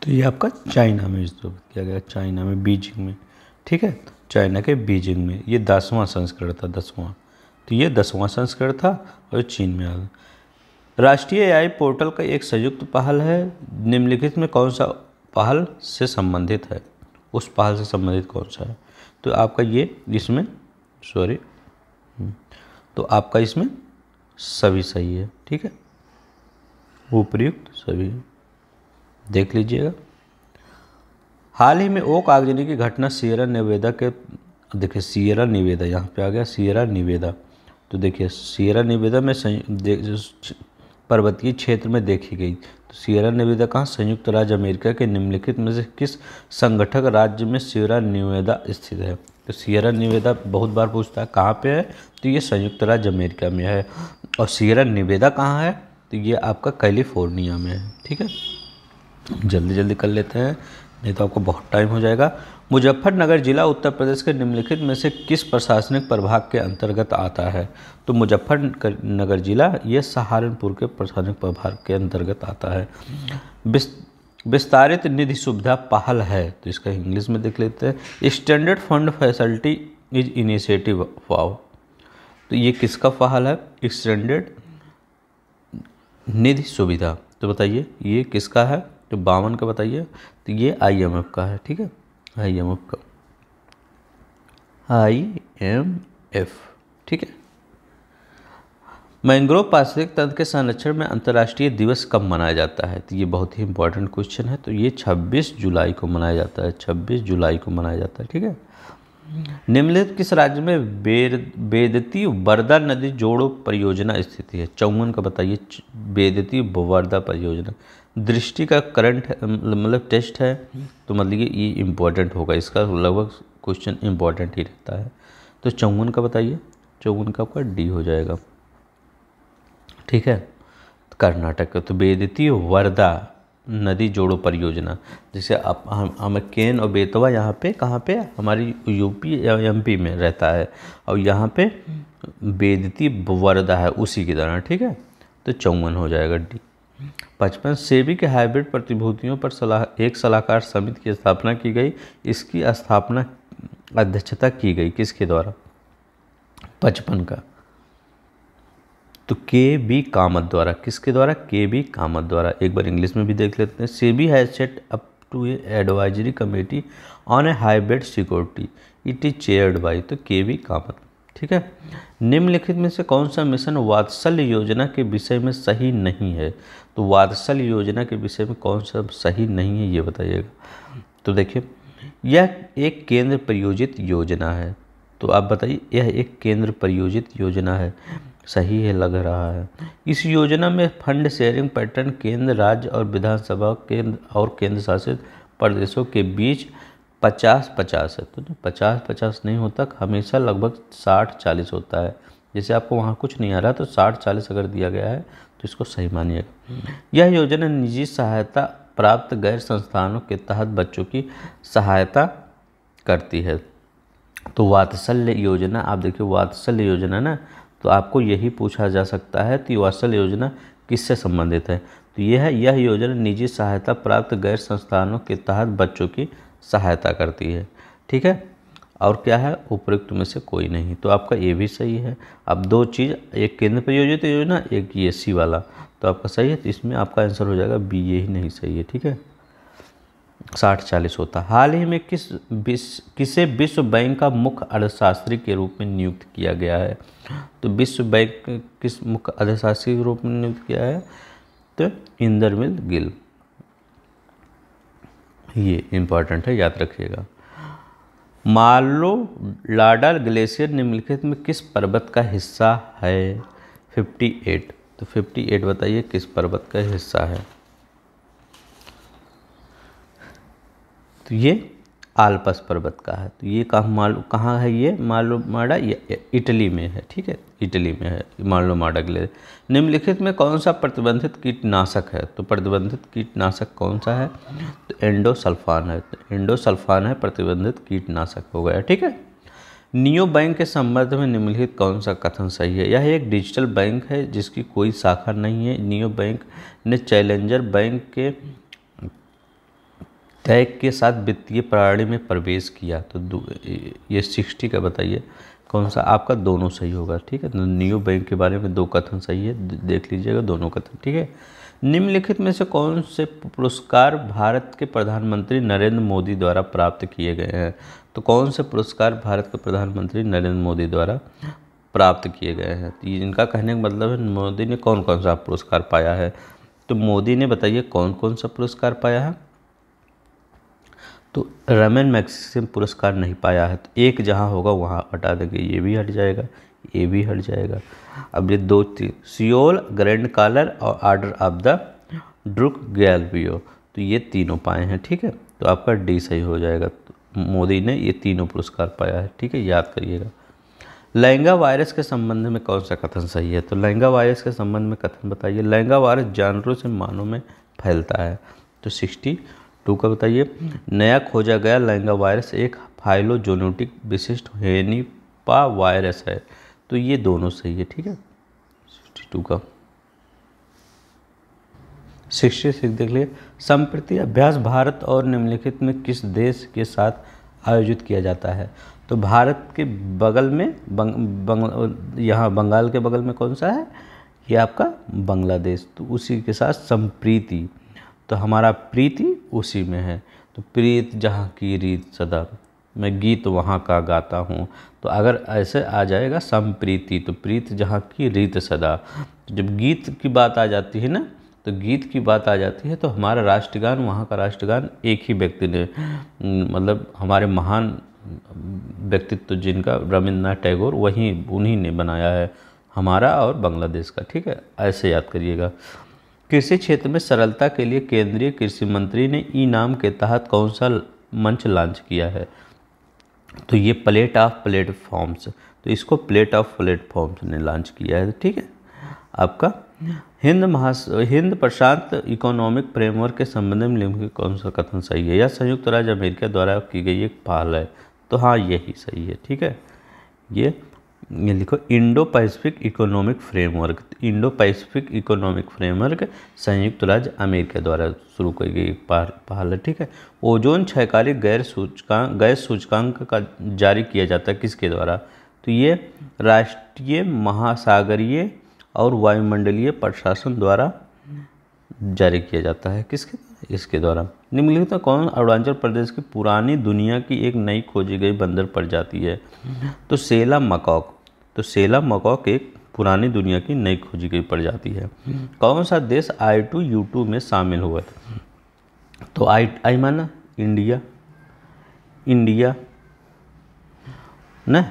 तो ये आपका चाइना में स्थापित किया गया चाइना में बीजिंग में ठीक है चाइना के बीजिंग में ये दसवां संस्करण था दसवां तो ये दसवां संस्करण था और चीन में आ गया राष्ट्रीय आई पोर्टल का एक संयुक्त पहल है निम्नलिखित में कौन सा पहल से संबंधित है उस पहल से संबंधित कौन सा है तो आपका ये इसमें सॉरी हम्म, तो आपका इसमें सभी सही है ठीक है उपयुक्त सभी देख लीजिएगा हाल ही में ओक आगजनी की घटना सियरा निवेदा के देखिए सियरा निवेदा यहाँ पे आ गया सियरा निवेदा तो देखिए सियरा निवेदा में पर्वतीय क्षेत्र में देखी गई तो सियरा निवेदा कहाँ संयुक्त राज्य अमेरिका के निम्नलिखित में से किस संगठक राज्य में सियरा निवेदा स्थित है तो सियरा निवेदा बहुत बार पूछता है कहाँ पे है तो ये संयुक्त राज्य अमेरिका में है और सियरा निवेदा कहाँ है तो ये आपका कैलिफोर्निया में है ठीक है जल्दी जल्दी कर लेते हैं नहीं तो आपको बहुत टाइम हो जाएगा मुजफ्फरनगर ज़िला उत्तर प्रदेश के निम्नलिखित में से किस प्रशासनिक प्रभाग के अंतर्गत आता है तो मुजफ्फरनगर ज़िला ये सहारनपुर के प्रशासनिक प्रभाग के अंतर्गत आता है विस्तारित निधि सुविधा पहल है तो इसका इंग्लिश में देख लेते हैं standard fund facility is initiative for तो ये किसका पहल है स्टैंडर्ड निधि सुविधा तो बताइए ये किसका है तो बावन का बताइए तो ये आई एम एफ का है ठीक है आई एम एफ का आई एम एफ ठीक है मैंग्रोव पारिस्थितिक तंत्र के संरक्षण में अंतर्राष्ट्रीय दिवस कब मनाया जाता है तो ये बहुत ही इंपॉर्टेंट क्वेश्चन है तो ये 26 जुलाई को मनाया जाता है 26 जुलाई को मनाया जाता है ठीक है निम्नलिखित किस राज्य में बेर बेदती वर्दा नदी जोड़ो परियोजना स्थिति है चौवन का बताइए बेदती वर्दा परियोजना दृष्टि का करंट मतलब टेस्ट है तो मतलब ये इम्पोर्टेंट होगा इसका लगभग क्वेश्चन इम्पॉर्टेंट ही रहता है तो चौवन का बताइए चौवन का आपका डी हो जाएगा ठीक है तो कर्नाटक का तो बेदती वर्दा नदी जोड़ो परियोजना जैसे आप हम केन और बेतवा यहाँ पे कहाँ पे हमारी यूपी या एमपी में रहता है और यहाँ पे बेदती हम्म। वर्दा है उसी की तरह ठीक है तो चौवन हो जाएगा डी पचपन सेबी के हाइब्रिड प्रतिभूतियों पर सलाह एक सलाहकार समिति की स्थापना की गई इसकी स्थापना अध्यक्षता की गई किसके द्वारा पचपन का तो के बी कामत द्वारा किसके द्वारा के बी कामत द्वारा एक बार इंग्लिश में भी देख लेते हैं SEBI has set up two a advisory committee on a hybrid security it is chaired by तो के बी कामत ठीक है निम्नलिखित में से कौन सा मिशन वात्सल्य योजना के विषय में सही नहीं है तो वारसल योजना के विषय में कौन सा सही नहीं है ये बताइएगा तो देखिए यह एक केंद्र प्रयोजित योजना है तो आप बताइए यह एक केंद्र प्रयोजित योजना है सही है लग रहा है इस योजना में फंड शेयरिंग पैटर्न केंद्र राज्य और विधानसभा केंद्र और केंद्र शासित प्रदेशों के बीच पचास पचास है तो पचास पचास नहीं होता हमेशा लगभग साठ चालीस होता है जैसे आपको वहाँ कुछ नहीं आ रहा तो साठ चालीस अगर दिया गया है तो इसको सही मानिएगा यह योजना निजी सहायता प्राप्त गैर संस्थानों के तहत बच्चों की सहायता करती है तो वात्सल्य योजना आप देखिए वात्सल्य योजना ना तो आपको यही पूछा जा सकता है कि वात्सल्य योजना किससे संबंधित है तो यह यह योजना निजी सहायता प्राप्त गैर संस्थानों के तहत बच्चों की सहायता करती है ठीक है और क्या है उपयुक्त में से कोई नहीं तो आपका ये भी सही है अब दो चीज़ एक केंद्र प्रायोजित योजना एक ये सी वाला तो आपका सही है तो इसमें आपका आंसर हो जाएगा बी ये ही नहीं सही है ठीक है साठ चालीस होता हाल ही में किस विश्व किसे विश्व बैंक का मुख्य अर्थशास्त्री के रूप में नियुक्त किया गया है तो विश्व बैंक किस मुख्य अर्थशास्त्री के रूप में नियुक्त किया है तो इंदरमिल गिल ये इम्पॉर्टेंट है याद रखिएगा मालो लाडल ग्लेशियर निम्नलिखित में किस पर्वत का हिस्सा है फिफ्टी एट तो 58 बताइए किस पर्वत का हिस्सा है तो ये आलपस पर्वत का है तो ये कहाँ मालू कहाँ है ये माडा ये इटली में है ठीक है इटली में है माडा के लिए निम्नलिखित में कौन सा प्रतिबंधित कीटनाशक है तो प्रतिबंधित कीटनाशक कौन सा है तो एंडोसल्फान है तो एंडोसल्फान है प्रतिबंधित कीटनाशक हो गया ठीक है नियो बैंक के संबंध में निम्नलिखित कौन सा कथन सही है यह एक डिजिटल बैंक है जिसकी कोई शाखा नहीं है नियो बैंक ने चैलेंजर बैंक के टैग के साथ वित्तीय प्रणाली में प्रवेश किया तो ये सिक्सटी का बताइए कौन सा आपका दोनों सही होगा ठीक है तो नियो बैंक के बारे में दो कथन सही है देख लीजिएगा दोनों कथन ठीक है निम्नलिखित में से कौन से पुरस्कार भारत के प्रधानमंत्री नरेंद्र मोदी द्वारा प्राप्त किए गए हैं तो कौन से पुरस्कार भारत के प्रधानमंत्री नरेंद्र मोदी द्वारा प्राप्त किए गए हैं तो इनका कहने का मतलब है मोदी ने कौन कौन सा पुरस्कार पाया है तो मोदी ने बताइए कौन कौन सा पुरस्कार पाया है तो रमन मैक्सिम पुरस्कार नहीं पाया है तो एक जहाँ होगा वहाँ हटा देंगे ये भी हट जाएगा ये भी हट जाएगा अब ये दो तीन सियोल ग्रैंड कॉलर और आर्डर ऑफ द ड्रुक गैलवियो तो ये तीनों पाए हैं ठीक है तो आपका डी सही हो जाएगा तो मोदी ने ये तीनों पुरस्कार पाया है ठीक है याद करिएगा लहंगा वायरस के संबंध में कौन सा कथन सही है तो लहंगा वायरस के संबंध में कथन बताइए लहंगा वायरस जानवरों से मानव में फैलता है तो सिक्सटी टू का बताइए नया खोजा गया लहंगा वायरस एक फाइलोजोनोटिक विशिष्ट हेनीपा वायरस है तो ये दोनों सही है ठीक है सिक्सटी टू का शिक्षित सिख देख लिए संप्रति अभ्यास भारत और निम्नलिखित में किस देश के साथ आयोजित किया जाता है तो भारत के बगल में बंग, बंग, यहाँ बंगाल के बगल में कौन सा है ये आपका बांग्लादेश तो उसी के साथ संप्रीति तो हमारा प्रीति उसी में है तो प्रीत जहाँ की रीत सदा मैं गीत वहाँ का गाता हूँ तो अगर ऐसे आ जाएगा संप्रीति तो प्रीत जहाँ की रीत सदा तो जब गीत की बात आ जाती है ना तो गीत की बात आ जाती है तो हमारा राष्ट्रगान वहाँ का राष्ट्रगान एक ही व्यक्ति ने मतलब हमारे महान व्यक्तित्व जिनका रविंद्रनाथ टैगोर वहीं उन्हीं ने बनाया है हमारा और बांग्लादेश का ठीक है ऐसे याद करिएगा कृषि क्षेत्र में सरलता के लिए केंद्रीय कृषि मंत्री ने ई नाम के तहत कौन सा मंच लॉन्च किया है तो ये प्लेट ऑफ प्लेटफॉर्म्स तो इसको प्लेट ऑफ प्लेटफॉर्म्स ने लॉन्च किया है ठीक है आपका हिंद महास हिंद प्रशांत इकोनॉमिक फ्रेमवर्क के संबंध में निम्नलिखित कौन सा कथन सही है या संयुक्त राज्य अमेरिका द्वारा की गई एक पहल है तो हाँ यही सही है ठीक है ये ये लिखो Indo Pacific economic framework Indo Pacific economic framework संयुक्त राज्य अमेरिका द्वारा शुरू की गई पहल है ठीक है ओजोन छयकालिक गैर सूचकांक गैर सूचकांक का जारी किया जाता है किसके द्वारा तो ये राष्ट्रीय महासागरीय और वायुमंडलीय प्रशासन द्वारा जारी किया जाता है किसके इसके द्वारा निम्नलिखित में कौन अरुणाचल प्रदेश की पुरानी दुनिया की एक नई खोजी गई बंदर प्रजाति है तो सेला मकौक तो सेला मकौक एक पुरानी दुनिया की नई खोजी गई प्रजाति है कौन सा देश आई टू यू टू में शामिल हुआ था तो आई आई माना इंडिया इंडिया न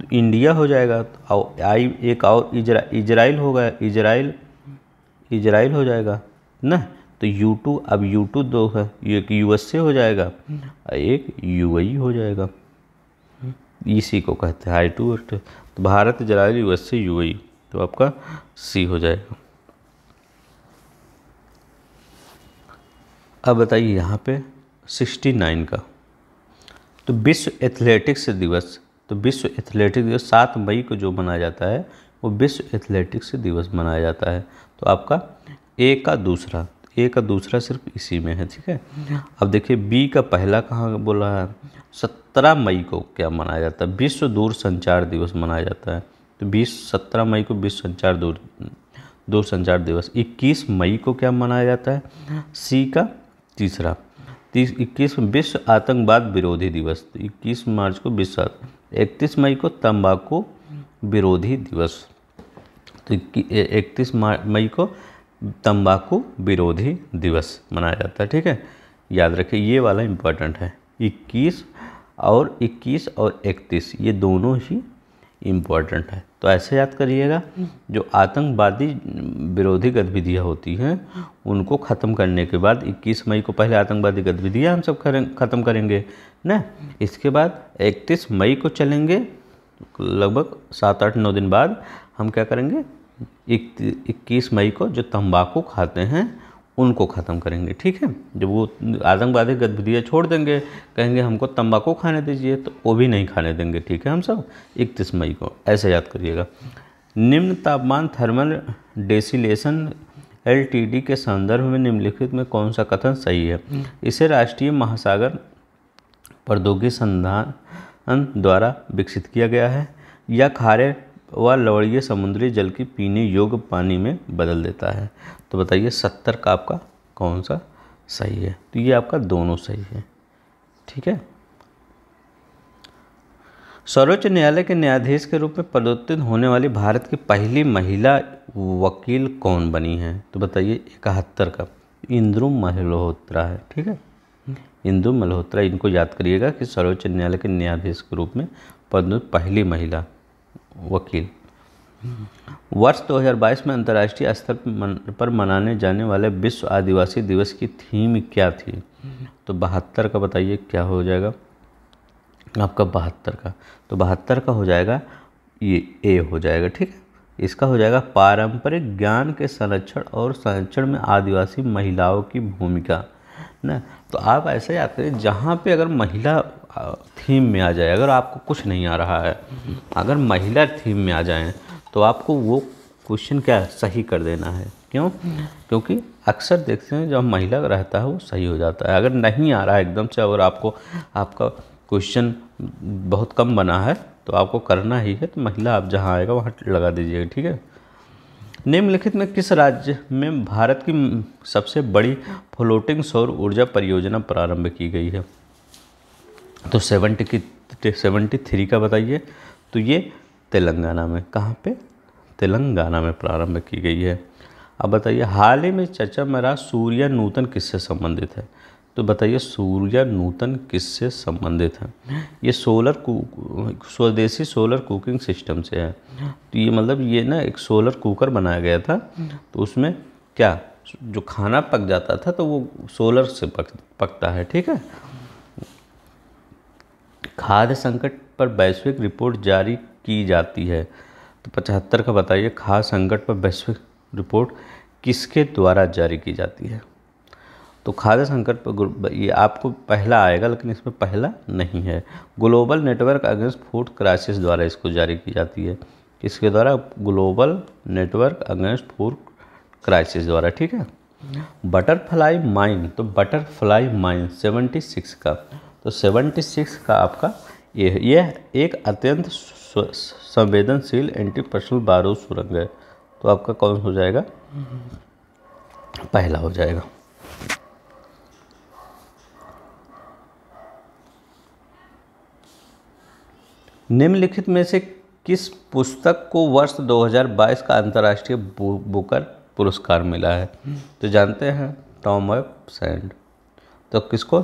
तो इंडिया हो जाएगा और आई एक और इजरा इजराइल होगा इजराइल इजराइल हो जाएगा ना तो यू टू अब यू टू दो है एक यू एस ए हो जाएगा एक यू आई हो जाएगा इसी को कहते हैं आई टू एट तो Bharat Israel U S A U I तो आपका सी हो जाएगा अब बताइए यहाँ पे सिक्सटी नाइन का तो विश्व एथलेटिक्स दिवस तो विश्व एथलेटिक्स दिवस सात मई को जो मनाया जाता है वो विश्व एथलेटिक्स दिवस मनाया जाता है तो आपका ए का दूसरा ए का दूसरा सिर्फ इसी में है ठीक है अब देखिए बी का पहला कहाँ बोला है सत्रह मई को क्या मनाया जाता है विश्व दूर संचार दिवस मनाया जाता है तो बीस सत्रह मई को विश्व संचार दूर दूर संचार दिवस इक्कीस मई को क्या मनाया जाता है सी का तीसरा तीस इक्कीस विश्व आतंकवाद विरोधी दिवस तो इक्कीस मार्च को विश्व इकतीस मई को तंबाकू विरोधी दिवस तो इकतीस मई को तंबाकू विरोधी दिवस मनाया जाता है ठीक है याद रखिए ये वाला इम्पोर्टेंट है 21 और 21 और 31 ये दोनों ही इम्पॉर्टेंट है तो ऐसे याद करिएगा जो आतंकवादी विरोधी गतिविधियाँ होती हैं उनको ख़त्म करने के बाद 21 मई को पहले आतंकवादी गतिविधियाँ हम सब करें ख़त्म करेंगे ना इसके बाद 31 मई को चलेंगे लगभग सात आठ नौ दिन बाद हम क्या करेंगे इक्कीस मई को जो तंबाकू खाते हैं उनको ख़त्म करेंगे ठीक है जब वो आतंकवादी गतिविधियाँ छोड़ देंगे कहेंगे हमको तंबाकू खाने दीजिए तो वो भी नहीं खाने देंगे ठीक है हम सब इकतीस मई को ऐसे याद करिएगा निम्न तापमान थर्मल डेसिलेशन एलटीडी के संदर्भ में निम्नलिखित में कौन सा कथन सही है इसे राष्ट्रीय महासागर प्रौद्योगिकी संधान अं, द्वारा विकसित किया गया है यह खारे व लवणीय समुद्री जल की पीने योग्य पानी में बदल देता है तो बताइए सत्तर का आपका कौन सा सही है तो ये आपका दोनों सही है ठीक है सर्वोच्च न्यायालय के न्यायाधीश के रूप में पदोन्नत होने वाली भारत की पहली महिला वकील कौन बनी है तो बताइए इकहत्तर का इंद्रू मल्होत्रा है ठीक है इंदु मल्होत्रा इनको याद करिएगा कि सर्वोच्च न्यायालय के न्यायाधीश के रूप में पद्म पहली महिला वकील वर्ष 2022 में अंतर्राष्ट्रीय स्तर पर मनाने जाने वाले विश्व आदिवासी दिवस की थीम क्या थी तो बहत्तर का बताइए क्या हो जाएगा आपका बहत्तर का तो बहत्तर का हो जाएगा ये ए हो जाएगा ठीक इसका हो जाएगा पारंपरिक ज्ञान के संरक्षण और संरक्षण में आदिवासी महिलाओं की भूमिका ना तो आप ऐसे याद करें जहाँ पे अगर महिला थीम में आ जाए अगर आपको कुछ नहीं आ रहा है अगर महिला थीम में आ जाए तो आपको वो क्वेश्चन क्या सही कर देना है क्यों क्योंकि अक्सर देखते हैं जब महिला रहता है वो सही हो जाता है अगर नहीं आ रहा है एकदम से अगर आपको आपका क्वेश्चन बहुत कम बना है तो आपको करना ही है तो महिला आप जहाँ आएगा वहाँ लगा दीजिएगा ठीक है निम्नलिखित में किस राज्य में भारत की सबसे बड़ी फ्लोटिंग सौर ऊर्जा परियोजना प्रारंभ की गई है तो सेवेंटी की सेवेंटी थ्री का बताइए तो ये तेलंगाना में कहाँ पे तेलंगाना में प्रारंभ की गई है अब बताइए हाल ही में चचा मरा सूर्य नूतन किससे संबंधित है तो बताइए सूर्य नूतन किससे संबंधित है ये सोलर कुक स्वदेशी सोलर कुकिंग सिस्टम से है तो ये मतलब ये ना एक सोलर कुकर बनाया गया था तो उसमें क्या जो खाना पक जाता था तो वो सोलर से पक पकता है ठीक है खाद्य संकट पर वैश्विक रिपोर्ट जारी की जाती है तो पचहत्तर का बताइए खाद्य संकट पर वैश्विक रिपोर्ट किसके द्वारा जारी की जाती है तो खाद्य संकट पर ये आपको पहला आएगा लेकिन इसमें पहला नहीं है global network against food crisis द्वारा इसको जारी की जाती है इसके द्वारा global network against food crisis द्वारा ठीक है बटरफ्लाई माइन तो बटरफ्लाई माइन 76 का तो 76 का आपका ये यह एक अत्यंत संवेदनशील एंटी पर्सनल बारूद सुरंग है तो आपका कौन हो जाएगा पहला हो जाएगा निम्नलिखित में से किस पुस्तक को वर्ष 2022 का अंतर्राष्ट्रीय बुकर पुरस्कार मिला है तो जानते हैं टॉम ऑफ सैंड तो किसको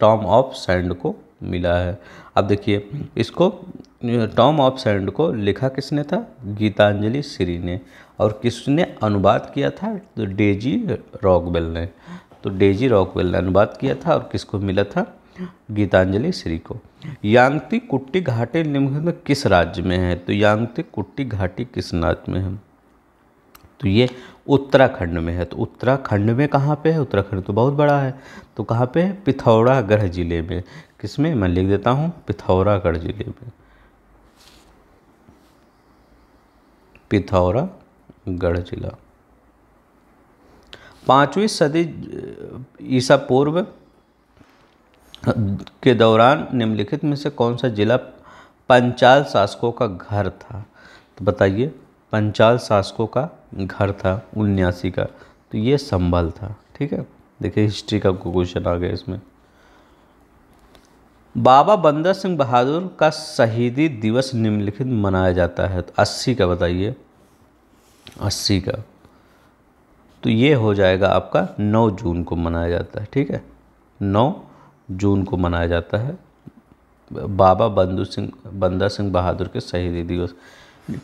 टॉम ऑफ सैंड को मिला है अब देखिए इसको टॉम ऑफ सैंड को लिखा किसने था गीतांजलि श्री ने और किसने अनुवाद किया था तो डेजी रॉकवेल ने तो डेजी रॉकवेल ने अनुवाद किया था और किसको मिला था गीतांजलि श्री को यांगती कुट्टी घाटी निम्न किस राज्य में है तो यांगती कुट्टी घाटी किस राज्य में है तो ये उत्तराखंड में है तो उत्तराखंड में कहाँ पे है उत्तराखंड तो बहुत बड़ा है तो कहाँ पे है पिथौरागढ़ जिले में किस में मैं लिख देता हूँ पिथौरागढ़ जिले में पिथौरागढ़ जिला पाँचवीं सदी ईसा पूर्व के दौरान निम्नलिखित में से कौन सा जिला पंचाल शासकों का घर था तो बताइए पंचाल शासकों का घर था उन्यासी का तो ये संभल था ठीक है देखिए हिस्ट्री का क्वेश्चन आ गया इसमें बाबा बंदर सिंह बहादुर का शहीदी दिवस निम्नलिखित मनाया जाता है तो अस्सी का बताइए अस्सी का तो ये हो जाएगा आपका नौ जून को मनाया जाता है ठीक है नौ जून को मनाया जाता है बाबा बंधु सिंह बंदा सिंह बहादुर के शहीदी दिवस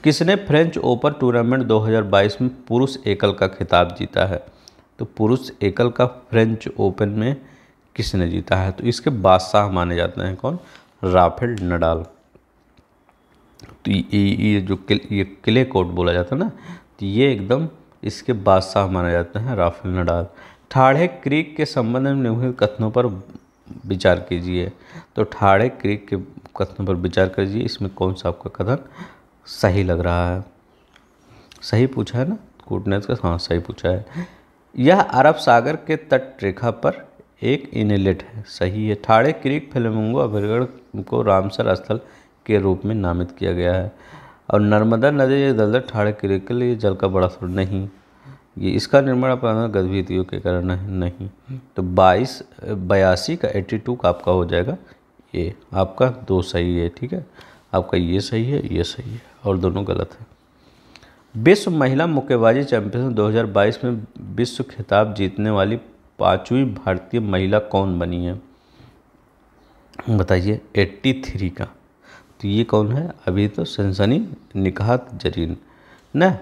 किसने फ्रेंच ओपन टूर्नामेंट 2022 में पुरुष एकल का खिताब जीता है तो पुरुष एकल का फ्रेंच ओपन में किसने जीता है तो इसके बादशाह माने जाते हैं कौन राफेल नडाल तो ये ये जो किल, ये किले कोट बोला जाता है ना तो ये एकदम इसके बादशाह माने जाते हैं राफेल नडाल ठाढ़े क्रीक के संबंध में निम्नलिखित कथनों पर विचार कीजिए तो ठाड़े क्रिक के कथन पर विचार कीजिए इसमें कौन सा आपका कथन सही लग रहा है सही पूछा है ना ने का हाँ सही पूछा है यह अरब सागर के तट रेखा पर एक इनलेट है सही है ठाड़े क्रिक फिल्मोंगो अभरगढ़ को रामसर स्थल के रूप में नामित किया गया है और नर्मदा नदी दलदल ठाड़े क्रिक के लिए जल का बड़ा स्रोत नहीं ये इसका निर्माण अपना गतिविधियों के कारण नहीं तो बाईस बयासी का एट्टी टू का आपका हो जाएगा ये आपका दो सही है ठीक है आपका ये सही है ये सही है और दोनों गलत है विश्व महिला मुक्केबाजी चैंपियनशिप 2022 में विश्व खिताब जीतने वाली पांचवी भारतीय महिला कौन बनी है बताइए 83 का तो ये कौन है अभी तो सनसनी निकाहत जरीन ना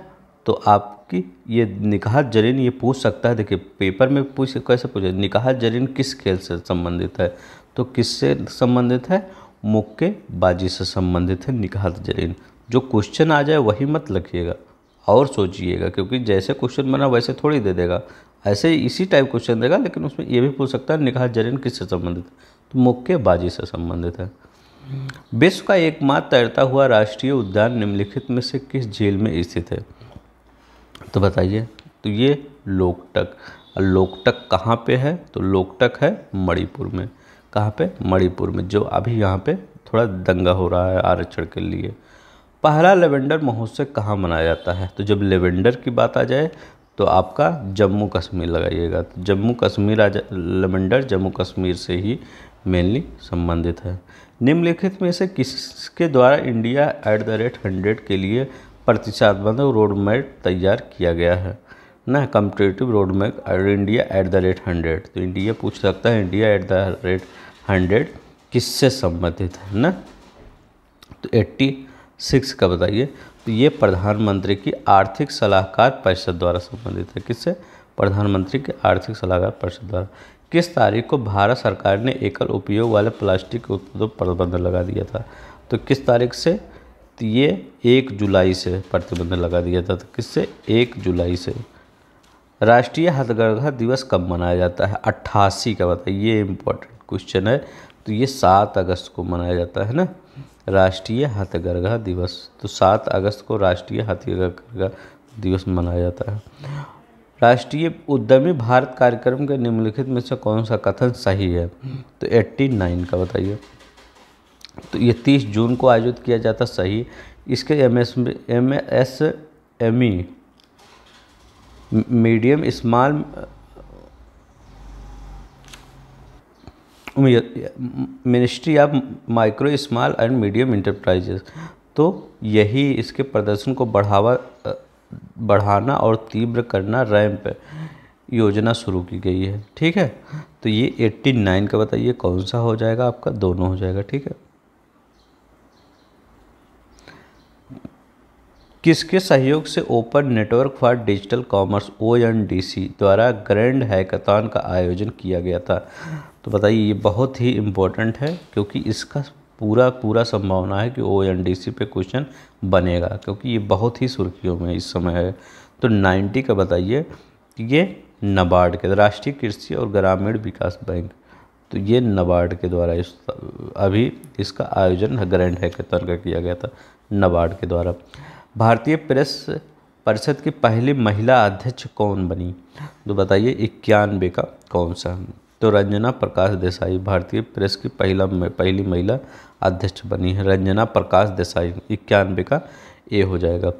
तो आपकी ये निकाह जरीन ये पूछ सकता है देखिए पेपर में पूछ कैसे पूछे निकाह जरीन किस खेल से संबंधित है तो किससे संबंधित है मुक्केबाजी से संबंधित है निकाह जरीन जो क्वेश्चन आ जाए वही मत लिखिएगा और सोचिएगा क्योंकि जैसे क्वेश्चन बना वैसे थोड़ी दे देगा ऐसे इसी टाइप क्वेश्चन देगा लेकिन उसमें ये भी पूछ सकता है निकाह जरीन किससे संबंधित है तो मुक्केबाजी से संबंधित है विश्व का एकमात्र तैरता हुआ राष्ट्रीय उद्यान निम्नलिखित में से किस झील में स्थित है तो बताइए तो ये लोकटक लोकटक कहाँ पे है तो लोकटक है मणिपुर में कहाँ पे मणिपुर में जो अभी यहाँ पे थोड़ा दंगा हो रहा है आरक्षण के लिए पहला लेवेंडर महोत्सव कहाँ मनाया जाता है तो जब लेवेंडर की बात आ जाए तो आपका जम्मू कश्मीर लगाइएगा तो जम्मू कश्मीर आज लेवेंडर जम्मू कश्मीर से ही मेनली संबंधित है निम्नलिखित में से किसके द्वारा India at the rate hundred के लिए बंधक रोड मैप तैयार किया गया है ना competitive road map R India at the rate hundred तो इंडिया पूछ सकता है India at the rate hundred किससे संबंधित है ना तो एट्टी सिक्स का बताइए तो ये प्रधानमंत्री की आर्थिक सलाहकार परिषद द्वारा संबंधित है किससे प्रधानमंत्री की आर्थिक सलाहकार परिषद द्वारा किस तारीख को भारत सरकार ने एकल उपयोग वाले प्लास्टिक उत्पादों पर प्रतिबंध लगा दिया था तो किस तारीख से तो ये एक जुलाई से प्रतिबंध लगा दिया जाता था किससे एक जुलाई से राष्ट्रीय हथगर्घा दिवस कब मनाया जाता है अट्ठासी का बताइए ये इम्पोर्टेंट क्वेश्चन है तो ये सात अगस्त को मनाया जाता है ना राष्ट्रीय हथगरघा दिवस तो सात अगस्त को राष्ट्रीय हथगरघा दिवस मनाया जाता है राष्ट्रीय उद्यमी भारत कार्यक्रम के निम्नलिखित में से कौन सा कथन सही है तो 89 का बताइए तो ये तीस जून को आयोजित किया जाता सही इसके M S M S M E medium small ministry of micro small and medium enterprises तो यही इसके प्रदर्शन को बढ़ावा बढ़ाना और तीव्र करना रैंप योजना शुरू की गई है ठीक है तो ये 89 का बताइए कौन सा हो जाएगा आपका दोनों हो जाएगा ठीक है किसके सहयोग से open network for digital commerce O द्वारा ग्रैंड हैकथान का आयोजन किया गया था तो बताइए ये बहुत ही इम्पोर्टेंट है क्योंकि इसका पूरा पूरा संभावना है कि ओ पे क्वेश्चन बनेगा क्योंकि ये बहुत ही सुर्खियों में इस समय है तो 90 का बताइए ये नबार्ड के राष्ट्रीय कृषि और ग्रामीण विकास बैंक तो ये नबार्ड के द्वारा इस अभी इसका आयोजन ग्रैंड हैकथान का किया गया था नबार्ड के द्वारा भारतीय प्रेस परिषद की पहली महिला अध्यक्ष कौन बनी तो बताइए इक्यानवे का कौन सा तो रंजना प्रकाश देसाई भारतीय प्रेस की पहला पहली महिला अध्यक्ष बनी है रंजना प्रकाश देसाई इक्यानवे का ए हो जाएगा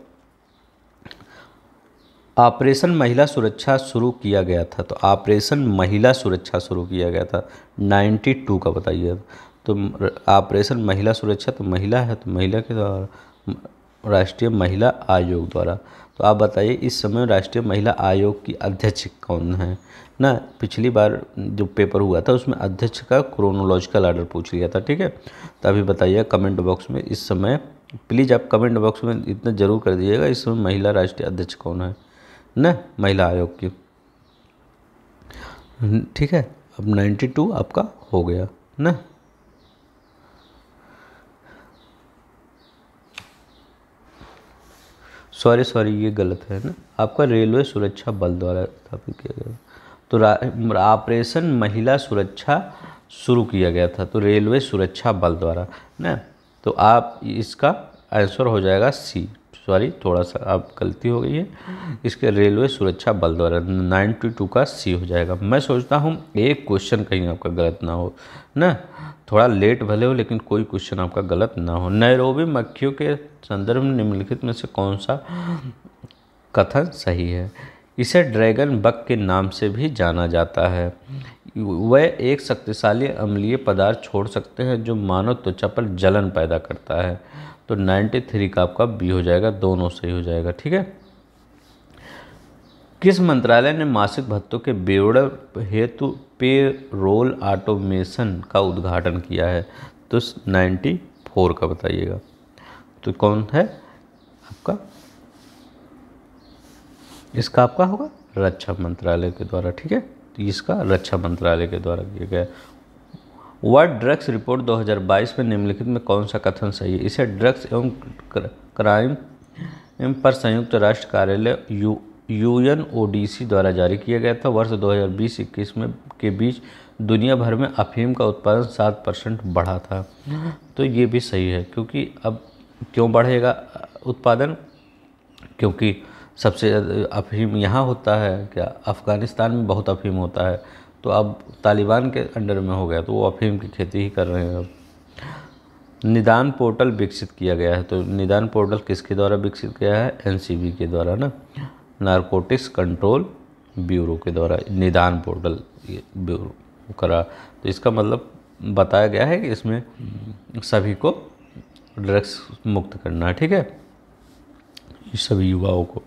ऑपरेशन महिला सुरक्षा शुरू किया गया था तो ऑपरेशन महिला सुरक्षा शुरू किया गया था 92 का बताइए तो ऑपरेशन महिला सुरक्षा तो महिला है तो महिला के द्वारा तो, राष्ट्रीय महिला आयोग द्वारा तो आप बताइए इस समय राष्ट्रीय महिला आयोग की अध्यक्ष कौन है ना पिछली बार जो पेपर हुआ था उसमें अध्यक्ष का क्रोनोलॉजिकल आर्डर पूछ लिया था ठीक है तो अभी बताइए कमेंट बॉक्स में इस समय प्लीज़ आप कमेंट बॉक्स में इतना ज़रूर कर दीजिएगा इस समय महिला राष्ट्रीय अध्यक्ष कौन है न महिला आयोग की ठीक है अब टू आपका हो गया ना सॉरी सॉरी ये गलत है ना आपका रेलवे सुरक्षा बल द्वारा स्थापित किया गया तो ऑपरेशन महिला सुरक्षा शुरू किया गया था तो रेलवे सुरक्षा बल द्वारा ना तो आप इसका आंसर हो जाएगा सी सॉरी थोड़ा सा आप गलती हो गई है इसके रेलवे सुरक्षा बल द्वारा नाइन्टी टू का सी हो जाएगा मैं सोचता हूँ एक क्वेश्चन कहीं आपका गलत ना हो ना थोड़ा लेट भले हो लेकिन कोई क्वेश्चन आपका गलत ना हो नैरोबी मक्खियों के संदर्भ में निम्नलिखित में से कौन सा कथन सही है इसे ड्रैगन बक के नाम से भी जाना जाता है वह एक शक्तिशाली अम्लीय पदार्थ छोड़ सकते हैं जो मानव त्वचा पर जलन पैदा करता है तो 93 का आपका बी हो जाएगा दोनों सही हो जाएगा ठीक है किस मंत्रालय ने मासिक भत्तों के विवरण हेतु पे रोल ऑटोमेशन का उद्घाटन किया है तो नाइन्टी फोर का बताइएगा तो कौन है आपका इसका आपका होगा रक्षा मंत्रालय के द्वारा ठीक है तो इसका रक्षा मंत्रालय के द्वारा किया गया वर्ल्ड ड्रग्स रिपोर्ट 2022 में निम्नलिखित में कौन सा कथन सही है इसे ड्रग्स एवं क्राइम पर संयुक्त राष्ट्र कार्यालय यू यूएनओडीसी द्वारा जारी किया गया था वर्ष 2020-21 में के बीच दुनिया भर में अफीम का उत्पादन सात परसेंट बढ़ा था तो ये भी सही है क्योंकि अब क्यों बढ़ेगा उत्पादन क्योंकि सबसे ज़्यादा अफीम यहाँ होता है क्या अफ़गानिस्तान में बहुत अफीम होता है तो अब तालिबान के अंडर में हो गया तो वो अफीम की खेती ही कर रहे हैं अब निदान पोर्टल विकसित किया गया है तो निदान पोर्टल किसके द्वारा विकसित किया है एनसीबी के द्वारा ना नारकोटिक्स कंट्रोल ब्यूरो के द्वारा निदान पोर्टल ये ब्यूरो करा तो इसका मतलब बताया गया है कि इसमें सभी को ड्रग्स मुक्त करना है ठीक है सभी युवाओं को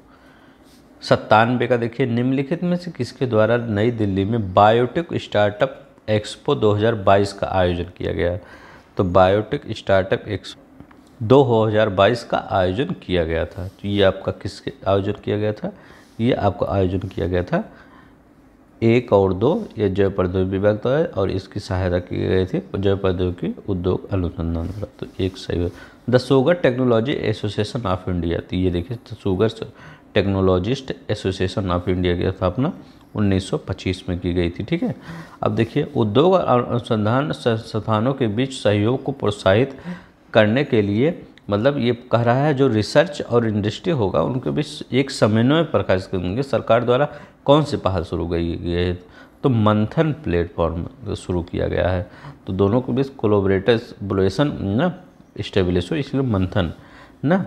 सत्तानवे का देखिए निम्नलिखित में से किसके द्वारा नई दिल्ली में बायोटिक स्टार्टअप एक्सपो 2022 का आयोजन किया गया तो बायोटिक स्टार्टअप एक्सपो 2022 का आयोजन किया गया था तो ये आपका किसके आयोजन किया गया था ये आपका आयोजन किया गया था एक और दो ये जय प्रद्योग विभाग द्वारा और इसकी सहायता की गई थी जय प्रौद्योगिकी उद्योग अनुसंधान द्वारा तो एक सही the sugar technology association of India तो ये देखिए sugar technologists association of India की स्थापना 1925 में की गई थी ठीक है अब देखिए उद्योग और अनुसंधान संस्थानों के बीच सहयोग को प्रोत्साहित करने के लिए मतलब ये कह रहा है जो रिसर्च और इंडस्ट्री होगा उनके बीच एक समन्वय प्रकाशित करेंगे सरकार द्वारा कौन सी पहल शुरू गई है तो मंथन प्लेटफॉर्म शुरू किया गया है तो दोनों के बीच कोलोबरेटर्सबुलेशन न इस्टेब्लिश हो इसलिए मंथन ना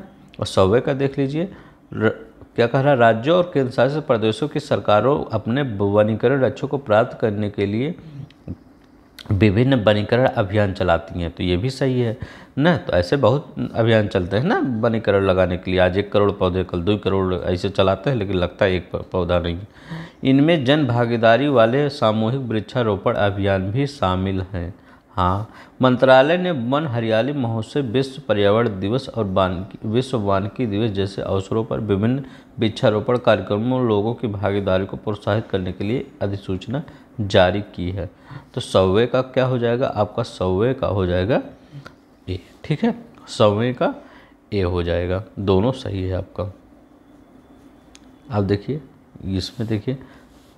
और सर्वे का देख लीजिए क्या कह रहा है राज्यों और केंद्र शासित प्रदेशों की सरकारों अपने वनीकरण लक्ष्यों को प्राप्त करने के लिए विभिन्न वनीकरण अभियान चलाती हैं तो ये भी सही है ना तो ऐसे बहुत अभियान चलते हैं ना वनीकरण लगाने के लिए आज एक करोड़ पौधे कल दो करोड़ ऐसे चलाते हैं लेकिन लगता है एक पौधा नहीं इनमें जन भागीदारी वाले सामूहिक वृक्षारोपण अभियान भी शामिल हैं हाँ मंत्रालय ने वन हरियाली महोत्सव विश्व पर्यावरण दिवस और वानिकी विश्व वानिकी दिवस जैसे अवसरों पर विभिन्न वृक्षारोपण कार्यक्रमों लोगों की भागीदारी को प्रोत्साहित करने के लिए अधिसूचना जारी की है तो सौवे का क्या हो जाएगा आपका सौवे का हो जाएगा ए ठीक है सौवे का ए हो जाएगा दोनों सही है आपका आप देखिए इसमें देखिए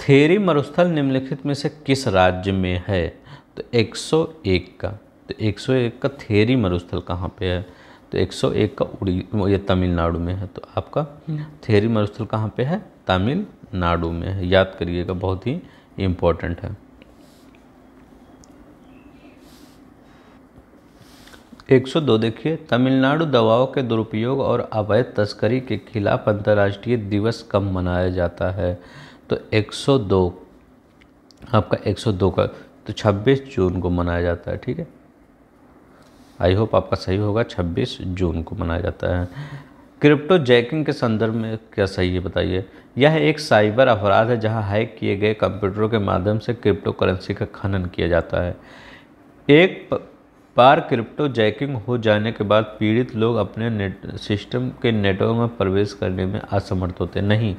थेरी मरुस्थल निम्नलिखित में से किस राज्य में है तो 101 का तो 101 का थेरी मरुस्थल कहाँ पे है तो 101 का उड़ी ये तमिलनाडु में है तो आपका हम्म। थेरी मरुस्थल कहाँ पे है तमिलनाडु में है याद करिएगा बहुत ही इम्पोर्टेंट है एक सौ दो देखिए तमिलनाडु दवाओं के दुरुपयोग और अवैध तस्करी के खिलाफ अंतर्राष्ट्रीय दिवस कब मनाया जाता है तो 102 आपका 102 का तो 26 जून को मनाया जाता है ठीक है आई होप आपका सही होगा 26 जून को मनाया जाता है क्रिप्टो जैकिंग के संदर्भ में क्या सही है बताइए यह एक साइबर अपराध है जहां हैक किए गए कंप्यूटरों के माध्यम से क्रिप्टो करेंसी का खनन किया जाता है एक पार क्रिप्टो जैकिंग हो जाने के बाद पीड़ित लोग अपने नेट सिस्टम के नेटवर्क में प्रवेश करने में असमर्थ होते नहीं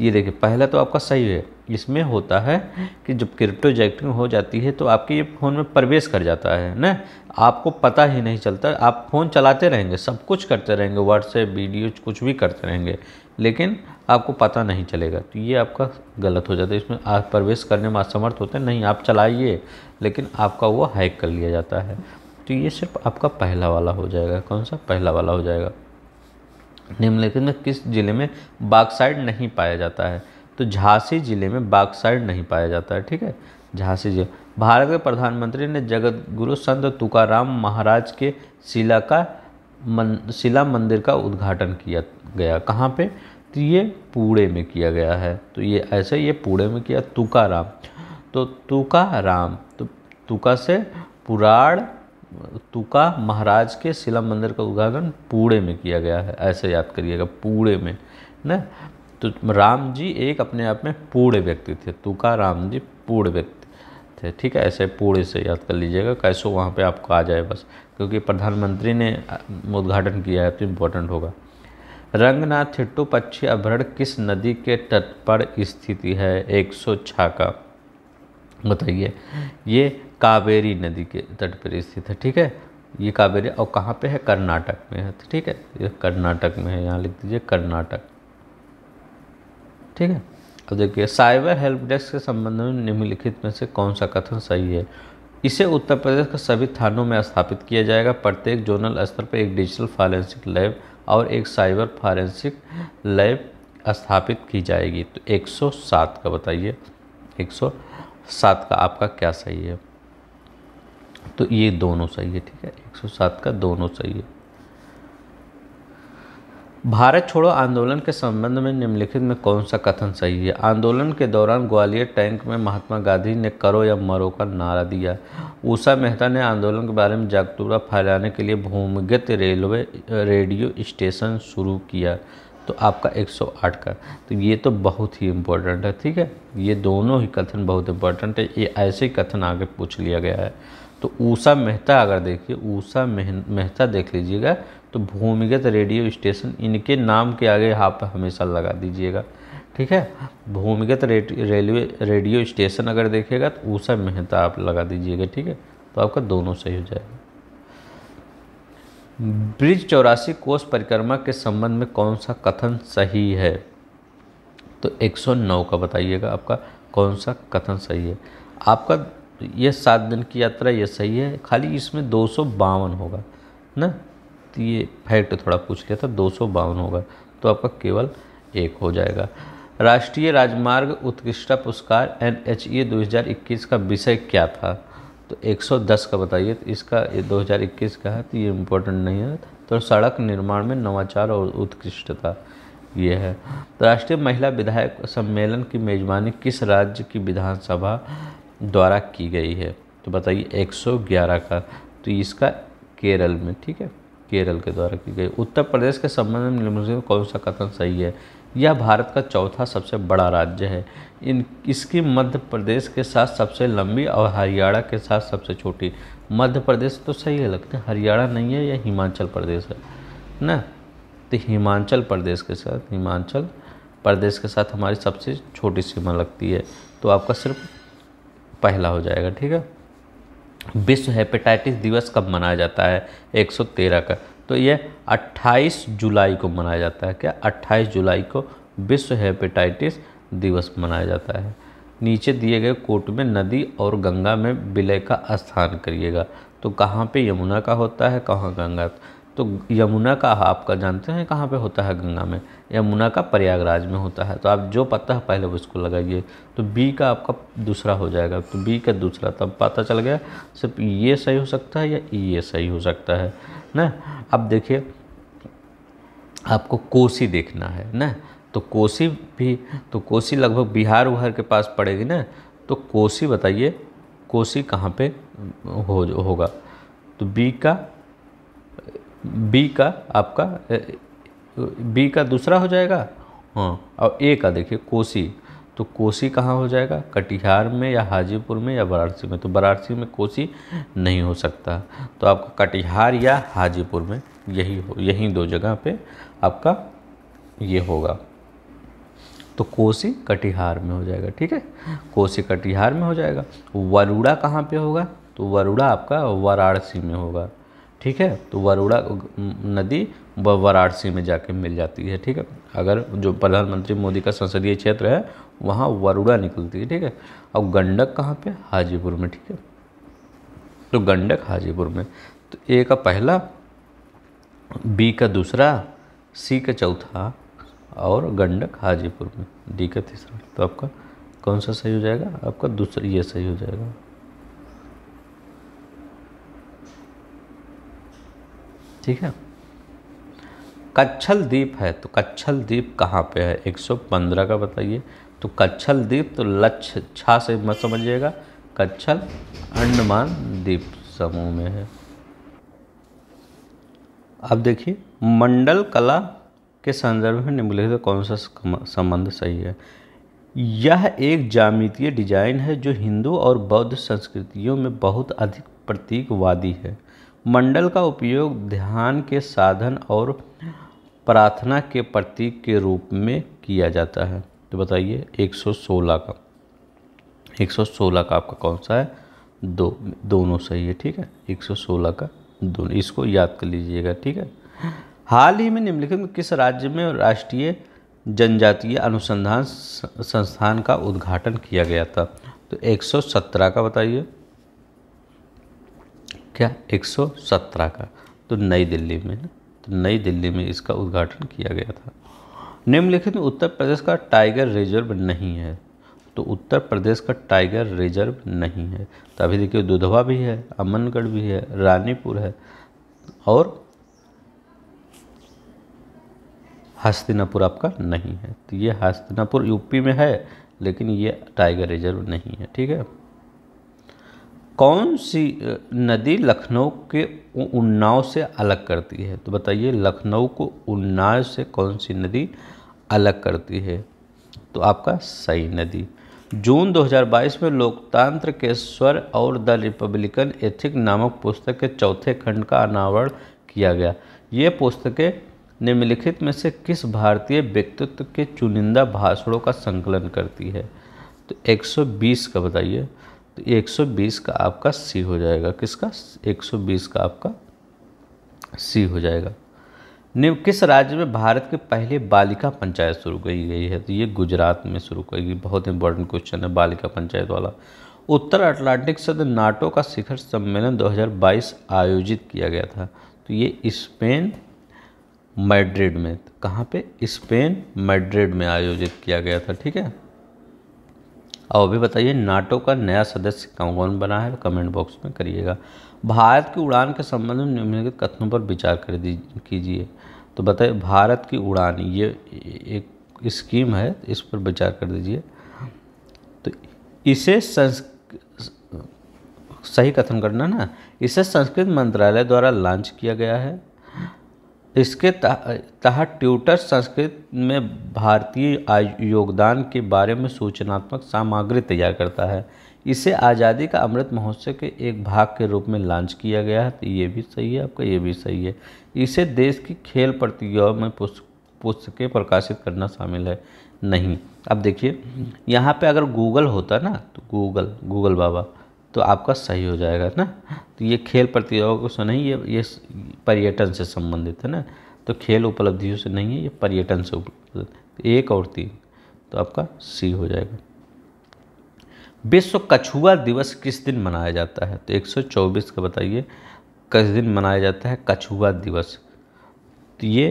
ये देखिए पहला तो आपका सही है इसमें होता है कि जब क्रिप्टो जैकिंग हो जाती है तो आपके ये फ़ोन में प्रवेश कर जाता है ना आपको पता ही नहीं चलता आप फ़ोन चलाते रहेंगे सब कुछ करते रहेंगे व्हाट्सएप वीडियो कुछ भी करते रहेंगे लेकिन आपको पता नहीं चलेगा तो ये आपका गलत हो जाता है इसमें आप प्रवेश करने में असमर्थ होते हैं नहीं आप चलाइए लेकिन आपका वो हैक कर लिया जाता है तो ये सिर्फ आपका पहला वाला हो जाएगा कौन सा पहला वाला हो जाएगा निम्नलिखित में किस जिले में बागसाइड नहीं पाया जाता है तो झांसी जिले में बागसाइड नहीं पाया जाता है ठीक है झांसी जिले भारत के प्रधानमंत्री ने जगत गुरु संत तुकाराम महाराज के शिला का मन शिला मंदिर का उद्घाटन किया गया कहाँ पे तो ये पूड़े में किया गया है तो ये ऐसे ये पूड़े में किया तुकाराम तो तुकाराम तो तुका से पुराण तुका महाराज के शिला मंदिर का उद्घाटन पूड़े में किया गया है ऐसे याद करिएगा पूड़े में न तो राम जी एक अपने आप में पूर्ण व्यक्ति थे तुका राम जी पूर्ण व्यक्ति थे ठीक है ऐसे पूरे से याद कर लीजिएगा कैसो वहाँ पे आपको आ जाए बस क्योंकि प्रधानमंत्री ने उद्घाटन किया है तो इम्पोर्टेंट होगा रंगनाथ छिट्टू पक्षी अभरण किस नदी के तट पर स्थिति है एक सौ छा का बताइए ये कावेरी नदी के तट पर स्थित है ठीक है ये कावेरी और कहाँ पे है कर्नाटक में है ठीक है ये कर्नाटक में है यहाँ लिख दीजिए कर्नाटक ठीक है अब देखिए साइबर हेल्प डेस्क के संबंध में निम्नलिखित में से कौन सा कथन सही है इसे उत्तर प्रदेश के सभी थानों में स्थापित किया जाएगा प्रत्येक जोनल स्तर पर एक डिजिटल फॉरेंसिक लैब और एक साइबर फॉरेंसिक लैब स्थापित की जाएगी तो 107 का बताइए 107 का आपका क्या सही है तो ये दोनों सही है ठीक है 107 का दोनों सही है भारत छोड़ो आंदोलन के संबंध में निम्नलिखित में कौन सा कथन सही है आंदोलन के दौरान ग्वालियर टैंक में महात्मा गांधी ने करो या मरो का नारा दिया उषा मेहता ने आंदोलन के बारे में जागरूकता फैलाने के लिए भूमिगत रेलवे रेडियो स्टेशन शुरू किया तो आपका 108 का तो ये तो बहुत ही इम्पोर्टेंट है ठीक है ये दोनों ही कथन बहुत इम्पोर्टेंट है ये ऐसे ही कथन आगे पूछ लिया गया है तो ऊषा मेहता अगर देखिए ऊषा मेहता देख लीजिएगा तो भूमिगत रेडियो स्टेशन इनके नाम के आगे यहाँ पर हमेशा लगा दीजिएगा ठीक है भूमिगत रेलवे रेडियो स्टेशन अगर देखिएगा तो ऊषा मेहता आप लगा दीजिएगा ठीक है तो आपका दोनों सही हो जाएगा ब्रिज चौरासी कोष परिक्रमा के संबंध में कौन सा कथन सही है तो 109 का बताइएगा आपका कौन सा कथन सही है आपका ये सात दिन की यात्रा ये सही है खाली इसमें दो सौ बावन होगा ना तो ये फैक्ट तो थोड़ा पूछ लिया था दो सौ बावन होगा तो आपका केवल एक हो जाएगा राष्ट्रीय राजमार्ग उत्कृष्टता पुरस्कार एन एच ए दो हज़ार इक्कीस का विषय क्या था तो 110 का बताइए तो इसका ये 2021 का है तो ये इम्पोर्टेंट नहीं है तो सड़क निर्माण में नवाचार और उत्कृष्टता ये है तो राष्ट्रीय महिला विधायक सम्मेलन की मेजबानी किस राज्य की विधानसभा द्वारा की गई है तो बताइए 111 का तो इसका केरल में ठीक है केरल के द्वारा की गई उत्तर प्रदेश के संबंध में निम्नलिखित कौन सा कथन सही है यह भारत का चौथा सबसे बड़ा राज्य है इन इसकी मध्य प्रदेश के साथ सबसे लंबी और हरियाणा के साथ सबसे छोटी मध्य प्रदेश तो सही है लगता है हरियाणा नहीं है यह हिमाचल प्रदेश है ना तो हिमाचल प्रदेश के साथ हिमाचल प्रदेश के साथ हमारी सबसे छोटी सीमा लगती है तो आपका सिर्फ पहला हो जाएगा ठीक है विश्व हेपेटाइटिस दिवस कब मनाया जाता है 113 का तो ये 28 जुलाई को मनाया जाता है क्या 28 जुलाई को विश्व हेपेटाइटिस दिवस मनाया जाता है नीचे दिए गए कोट में नदी और गंगा में विलय का स्थान करिएगा तो कहाँ पे यमुना का होता है कहाँ गंगा तो यमुना का आपका जानते हैं कहाँ पे होता है गंगा में यमुना का प्रयागराज में होता है तो आप जो पता है पहले उसको लगाइए तो बी का आपका दूसरा हो जाएगा तो बी का दूसरा तब पता चल गया सिर्फ ये सही हो सकता है या ये सही हो सकता है ना अब देखिए आपको कोसी देखना है ना तो कोसी भी तो कोसी लगभग बिहार उहार के पास पड़ेगी ना तो कोसी बताइए कोसी कहाँ पे हो होगा तो बी का बी का आपका बी का दूसरा हो जाएगा हाँ और ए का देखिए कोसी तो कोसी कहाँ हो जाएगा कटिहार में या हाजीपुर में या वाराणसी में तो वाराणसी में कोसी नहीं हो सकता तो आपका कटिहार या हाजीपुर में यही हो यही दो जगह पे आपका ये होगा तो कोसी कटिहार में हो जाएगा ठीक है कोसी कटिहार में हो जाएगा वरुड़ा कहाँ पे होगा तो वरुड़ा आपका वाराणसी में होगा ठीक है तो वरुड़ा नदी वाराणसी में जाके मिल जाती है ठीक है अगर जो प्रधानमंत्री मोदी का संसदीय क्षेत्र है वहाँ वरुड़ा निकलती है ठीक है और गंडक कहाँ पे हाजीपुर में ठीक है तो गंडक हाजीपुर में तो ए का पहला बी का दूसरा सी का चौथा और गंडक हाजीपुर में डी का तीसरा तो आपका कौन सा सही हो जाएगा आपका दूसरा ये सही हो जाएगा ठीक है कच्छल द्वीप है तो कच्छल द्वीप कहाँ पे है 115 का बताइए तो कच्छल द्वीप तो लक्ष्य छा से मत समझिएगा कच्छल अंडमान द्वीप समूह में है अब देखिए मंडल कला के संदर्भ में निम्नलिखित कौन सा संबंध सही है यह एक जामितीय डिजाइन है जो हिंदू और बौद्ध संस्कृतियों में बहुत अधिक प्रतीकवादी है मंडल का उपयोग ध्यान के साधन और प्रार्थना के प्रतीक के रूप में किया जाता है तो बताइए 116 का 116 का आपका कौन सा है दो दोनों सही है ठीक है 116 का दोनों इसको याद कर लीजिएगा ठीक है हाल ही में निम्नलिखित में किस राज्य में राष्ट्रीय जनजातीय अनुसंधान संस्थान का उद्घाटन किया गया था तो 117 का बताइए क्या 117 का तो नई दिल्ली में तो नई दिल्ली में इसका उद्घाटन किया गया था निम्नलिखित में उत्तर प्रदेश का टाइगर रिजर्व नहीं है तो उत्तर प्रदेश का टाइगर रिजर्व नहीं है तो अभी देखिए दुधवा भी है अमनगढ़ भी है रानीपुर है और हस्तिनापुर आपका नहीं है तो ये हस्तिनापुर यूपी में है लेकिन ये टाइगर रिजर्व नहीं है ठीक है कौन सी नदी लखनऊ के उन्नाव से अलग करती है तो बताइए लखनऊ को उन्नाव से कौन सी नदी अलग करती है तो आपका सही नदी जून 2022 में लोकतंत्र के स्वर और द रिपब्लिकन एथिक नामक पुस्तक के चौथे खंड का अनावरण किया गया ये पुस्तकें निम्नलिखित में से किस भारतीय व्यक्तित्व के चुनिंदा भाषणों का संकलन करती है तो 120 का बताइए तो 120 का आपका सी हो जाएगा किसका 120 का आपका सी हो जाएगा निम्न किस राज्य में भारत के पहले बालिका पंचायत शुरू की गई है तो ये गुजरात में शुरू की गई बहुत इंपॉर्टेंट क्वेश्चन है बालिका पंचायत वाला उत्तर अटलांटिक सद नाटो का शिखर सम्मेलन 2022 आयोजित किया गया था तो ये स्पेन मैड्रिड में कहाँ पे स्पेन मैड्रिड में आयोजित किया गया था ठीक है और अभी बताइए नाटो का नया सदस्य कौन कौन बना है कमेंट बॉक्स में करिएगा भारत की उड़ान के संबंध में निम्नलिखित कथनों पर विचार कर कीजिए तो बताइए भारत की उड़ान ये एक स्कीम है इस पर विचार कर दीजिए तो इसे सही कथन करना ना इसे संस्कृत मंत्रालय द्वारा लॉन्च किया गया है इसके तहत ट्यूटर संस्कृत में भारतीय योगदान के बारे में सूचनात्मक सामग्री तैयार करता है इसे आज़ादी का अमृत महोत्सव के एक भाग के रूप में लॉन्च किया गया है तो ये भी सही है आपका ये भी सही है इसे देश की खेल प्रतियोगिताओं में पुस्तकें प्रकाशित करना शामिल है नहीं अब देखिए यहाँ पे अगर गूगल होता ना तो गूगल गूगल बाबा तो आपका सही हो जाएगा ना तो ये खेल प्रतियोगिताओं से नहीं ये ये पर्यटन से संबंधित है ना तो खेल उपलब्धियों से नहीं है ये पर्यटन से एक और तीन तो आपका सी हो जाएगा विश्व कछुआ दिवस किस दिन मनाया जाता है तो 124 का बताइए किस दिन मनाया जाता है कछुआ दिवस तो ये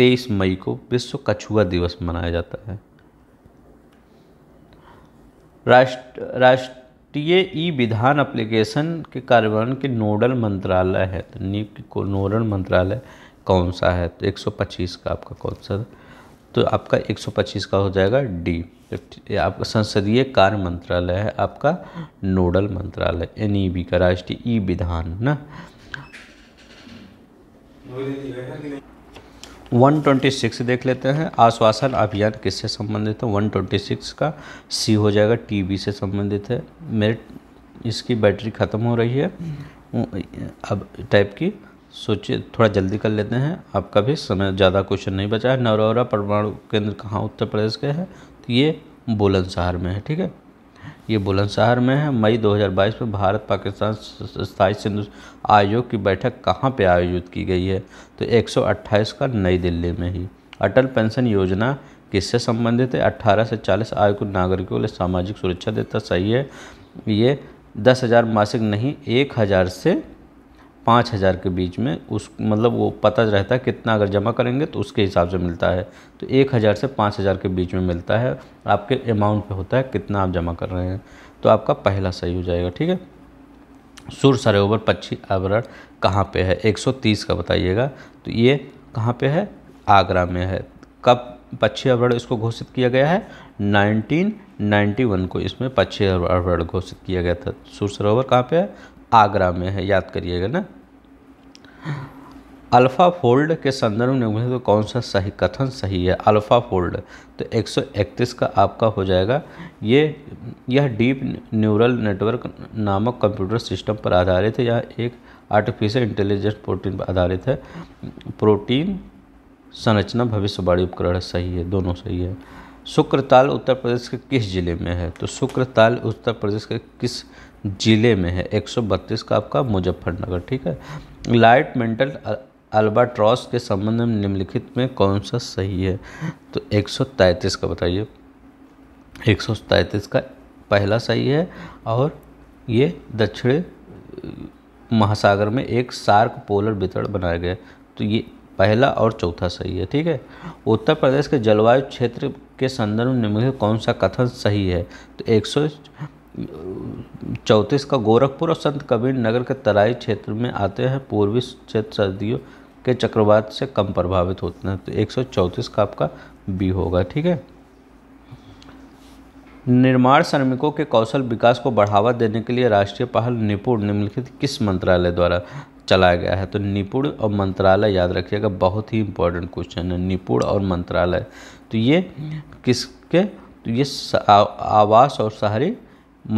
23 मई को विश्व कछुआ दिवस मनाया जाता है राष्ट्र राष्ट्र टीए ई विधान एप्लीकेशन के कार्यान्वयन के नोडल मंत्रालय है तो नियुक्त को नोडल मंत्रालय कौन सा है तो 125 का आपका कौन सा तो आपका 125 का हो जाएगा डी तो आपका संसदीय कार्य मंत्रालय है आपका नोडल मंत्रालय एन ई बी का राष्ट्रीय ई विधान ना 126 देख लेते हैं आश्वासन अभियान किससे संबंधित है 126 का सी हो जाएगा टीबी से संबंधित है मेरे इसकी बैटरी ख़त्म हो रही है अब टाइप की सोचिए थोड़ा जल्दी कर लेते हैं आपका भी समय ज़्यादा क्वेश्चन नहीं बचा है नरोरा परमाणु केंद्र कहाँ उत्तर प्रदेश के हैं तो ये बुलंदशहर में है ठीक है ये बुलंदशहर में है मई 2022 में भारत पाकिस्तान स्थायी सिंधु आयोग की बैठक कहाँ पे आयोजित की गई है तो 128 का नई दिल्ली में ही अटल पेंशन योजना किससे संबंधित है अट्ठारह से चालीस आयु के नागरिकों के लिए सामाजिक सुरक्षा देता सही है ये दस हज़ार मासिक नहीं एक हज़ार से पाँच हज़ार के बीच में उस मतलब वो पता रहता है कितना अगर जमा करेंगे तो उसके हिसाब से मिलता है तो एक हज़ार से पाँच हज़ार के बीच में मिलता है आपके अमाउंट पे होता है कितना आप जमा कर रहे हैं तो आपका पहला सही हो जाएगा ठीक है सुर सरोवर पक्षी आवरण कहाँ पे है 130 का बताइएगा तो ये कहाँ पे है आगरा में है कब पक्षी आवरण इसको घोषित किया गया है 1991 को इसमें पक्षी आवरण घोषित किया गया था सुर सरोवर कहाँ पे है आगरा में है याद करिएगा ना अल्फ़ा फोल्ड के संदर्भ में तो कौन सा सही कथन सही है अल्फ़ा फोल्ड तो 131 का आपका हो जाएगा ये यह डीप न्यूरल नेटवर्क नामक कंप्यूटर सिस्टम पर आधारित है यह एक आर्टिफिशियल इंटेलिजेंस प्रोटीन पर आधारित है प्रोटीन संरचना भविष्यवाणी उपकरण सही है दोनों सही है शुक्रताल उत्तर प्रदेश के किस ज़िले में है तो शुक्रताल उत्तर प्रदेश के किस ज़िले में है 132 का आपका मुजफ्फरनगर ठीक है लाइट मेंटल अल्बाट्रॉस के संबंध में निम्नलिखित में कौन सा सही है तो 133 का बताइए 133 का पहला सही है और ये दक्षिण महासागर में एक सार्क पोलर वितरण बनाया गया तो ये पहला और चौथा सही है ठीक है उत्तर प्रदेश के जलवायु क्षेत्र के संदर्भ में निम्नलिखित कौन सा कथन सही है तो एक सौ चौंतीस का गोरखपुर और संत कबीर नगर के तराई क्षेत्र में आते हैं पूर्वी क्षेत्र सर्दियों के चक्रवात से कम प्रभावित होते हैं तो 134 का आपका बी होगा ठीक है निर्माण श्रमिकों के कौशल विकास को बढ़ावा देने के लिए राष्ट्रीय पहल निपुण निम्नलिखित किस मंत्रालय द्वारा चलाया गया है तो निपुण और मंत्रालय याद रखिएगा बहुत ही इंपॉर्टेंट क्वेश्चन है निपुण और मंत्रालय तो ये किसके तो ये आवास और शहरी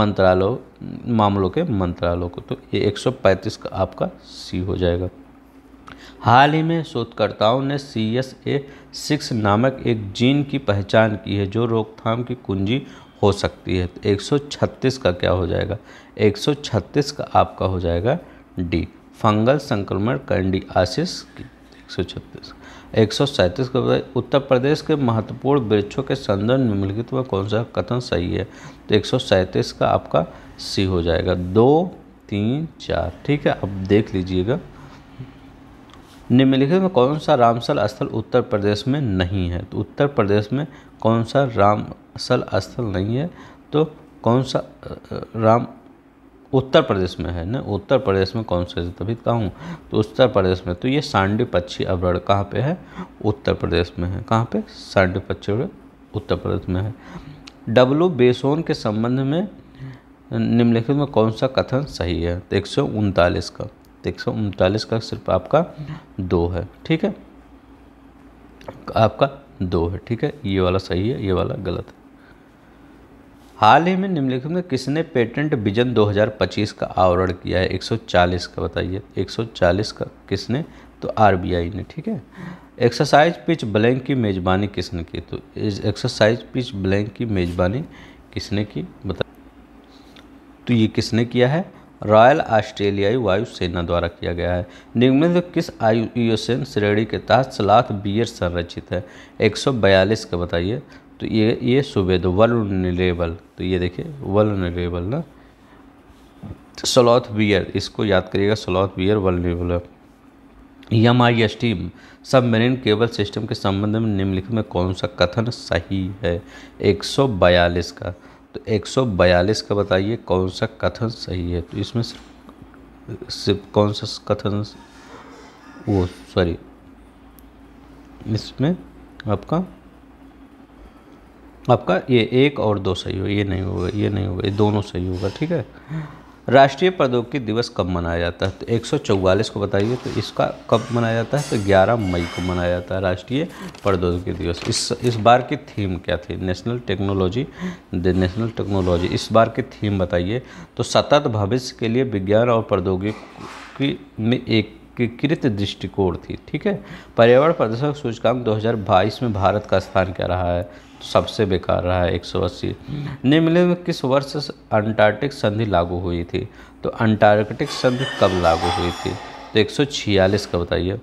मंत्रालय मामलों के मंत्रालयों को तो ये 135 का आपका सी हो जाएगा हाल ही में शोधकर्ताओं ने सी एस ए सिक्स नामक एक जीन की पहचान की है जो रोकथाम की कुंजी हो सकती है तो 136 का क्या हो जाएगा 136 का आपका हो जाएगा डी फंगल संक्रमण कंडी की एक सौ छत्तीस एक सौ सैंतीस का बताइए उत्तर प्रदेश के महत्वपूर्ण वृक्षों के संदर्भ निम्नलिखित में कौन सा कथन सही है तो एक सौ सैंतीस का आपका सी हो जाएगा दो तीन चार ठीक है अब देख लीजिएगा निम्नलिखित में कौन सा रामसल स्थल उत्तर प्रदेश में नहीं है तो उत्तर प्रदेश में कौन सा रामसल स्थल नहीं है तो कौन सा राम उत्तर प्रदेश में है ना उत्तर प्रदेश में कौन से तभी तो कहूँ तो उत्तर प्रदेश में तो ये सांडी पक्षी अभ्रण कहाँ पे है उत्तर प्रदेश में है कहाँ पे सांडी पक्षी उत्तर प्रदेश में है डब्लू बेसोन के संबंध में निम्नलिखित में कौन सा कथन सही है एक सौ उनतालीस का एक सौ उनतालीस का सिर्फ आपका दो है ठीक है आपका दो है ठीक है ये वाला सही है ये वाला गलत है हाल ही में निम्नलिखित में किसने पेटेंट विजन 2025 का आवरण किया है 140 का बताइए 140 का किसने तो आरबीआई ने ठीक है एक्सरसाइज पिच ब्लैंक की मेज़बानी किसने की तो एक्सरसाइज पिच ब्लैंक की मेज़बानी किसने की बता तो ये किसने किया है रॉयल ऑस्ट्रेलियाई वायुसेना द्वारा किया गया है तो किस आयुसेन श्रेणी के तहत सलाथ बियर संरचित है 142 का बताइए तो ये ये सुबेद तो वर्नेबल तो ये देखिए वर्नेबल ना सलौथ बियर इसको याद करिएगा सलौथ बियर वर्नेबल यम आई एस सब सबमरीन केबल सिस्टम के संबंध में निम्नलिखित में कौन सा कथन सही है 142 का तो 142 का बताइए कौन सा कथन सही है तो इसमें सिर्फ सिर्फ कौन सा कथन वो सॉरी इसमें आपका आपका ये एक और दो सही होगा ये नहीं होगा ये नहीं होगा ये दोनों सही होगा ठीक है राष्ट्रीय प्रौद्योगिकी दिवस कब मनाया जाता है तो एक को बताइए तो इसका कब मनाया जाता है तो 11 मई को मनाया जाता है राष्ट्रीय प्रौद्योगिकी दिवस इस इस बार की थीम क्या थी national technology the national technology इस बार की थीम बताइए तो सतत भविष्य के लिए विज्ञान और प्रौद्योगिकी में एक एकीकृत दृष्टिकोण थी ठीक है पर्यावरण प्रदर्शक सूचकांक 2022 में भारत का स्थान क्या रहा है सबसे बेकार रहा है 180 निम्नलिखित में किस वर्ष अंटार्कटिक संधि लागू हुई थी तो अंटार्कटिक संधि कब लागू हुई थी तो छियालीस का बताइए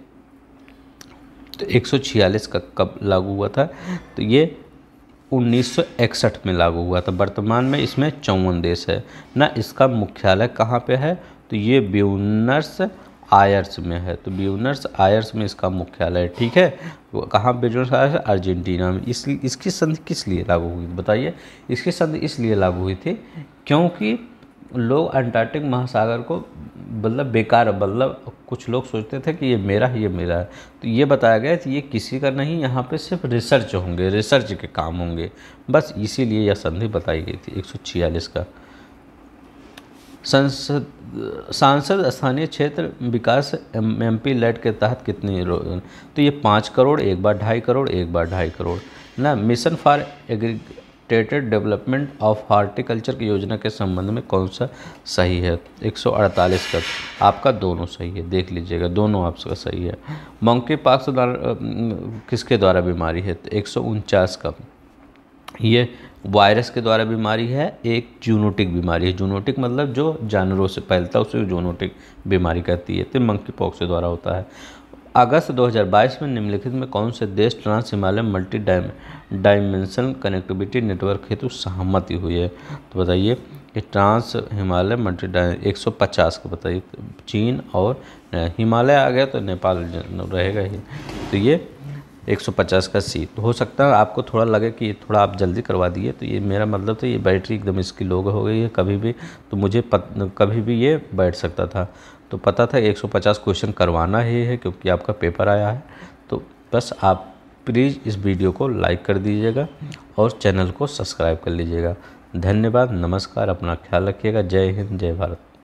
तो छियालीस का कब लागू हुआ था तो ये 1961 में लागू हुआ था वर्तमान में इसमें चौवन देश है ना इसका मुख्यालय कहाँ पे है तो ये ब्यूनर्स आयर्स में है तो ब्यूनर्स आयर्स में इसका मुख्यालय ठीक है वो कहाँ ब्यूनर्स आयर्स अर्जेंटीना में इस इसकी संधि किस लिए लागू हुई बताइए इसकी संधि इसलिए लागू हुई थी क्योंकि लोग अंटार्कटिक महासागर को मतलब बेकार मतलब कुछ लोग सोचते थे कि ये मेरा है ये मेरा है तो ये बताया गया कि ये किसी का नहीं यहाँ पे सिर्फ रिसर्च होंगे रिसर्च के काम होंगे बस इसीलिए यह संधि बताई गई थी एक का संसद सांसद स्थानीय क्षेत्र विकास एम पी लेट के तहत कितनी तो ये पाँच करोड़ एक बार ढाई करोड़ एक बार ढाई करोड़ ना mission for integrated development of horticulture की योजना के संबंध में कौन सा सही है 148 का आपका दोनों सही है देख लीजिएगा दोनों आपका सही है मंकी द्वारा किसके द्वारा बीमारी है तो एक का ये वायरस के द्वारा बीमारी है एक जूनोटिक बीमारी है जूनोटिक मतलब जो जानवरों से फैलता है उसे जूनोटिक बीमारी कहती है तो मंकी पॉक्स के द्वारा होता है अगस्त 2022 में निम्नलिखित में कौन से देश ट्रांस हिमालय मल्टी डाइम डायमेंशन कनेक्टिविटी नेटवर्क हेतु सहमति हुई है तो बताइए कि ट्रांस हिमालय मल्टी डाइम एक सौ पचास का बताइए चीन और हिमालय आ गया तो नेपाल रहेगा ही तो ये 150 का सी तो हो सकता है आपको थोड़ा लगे कि ये थोड़ा आप जल्दी करवा दिए तो ये मेरा मतलब था ये बैटरी एकदम इसकी लो हो गई है कभी भी तो मुझे पत, कभी भी ये बैठ सकता था तो पता था 150 क्वेश्चन करवाना ही है क्योंकि आपका पेपर आया है तो बस आप प्लीज़ इस वीडियो को लाइक कर दीजिएगा और चैनल को सब्सक्राइब कर लीजिएगा धन्यवाद नमस्कार अपना ख्याल रखिएगा जय हिंद जय भारत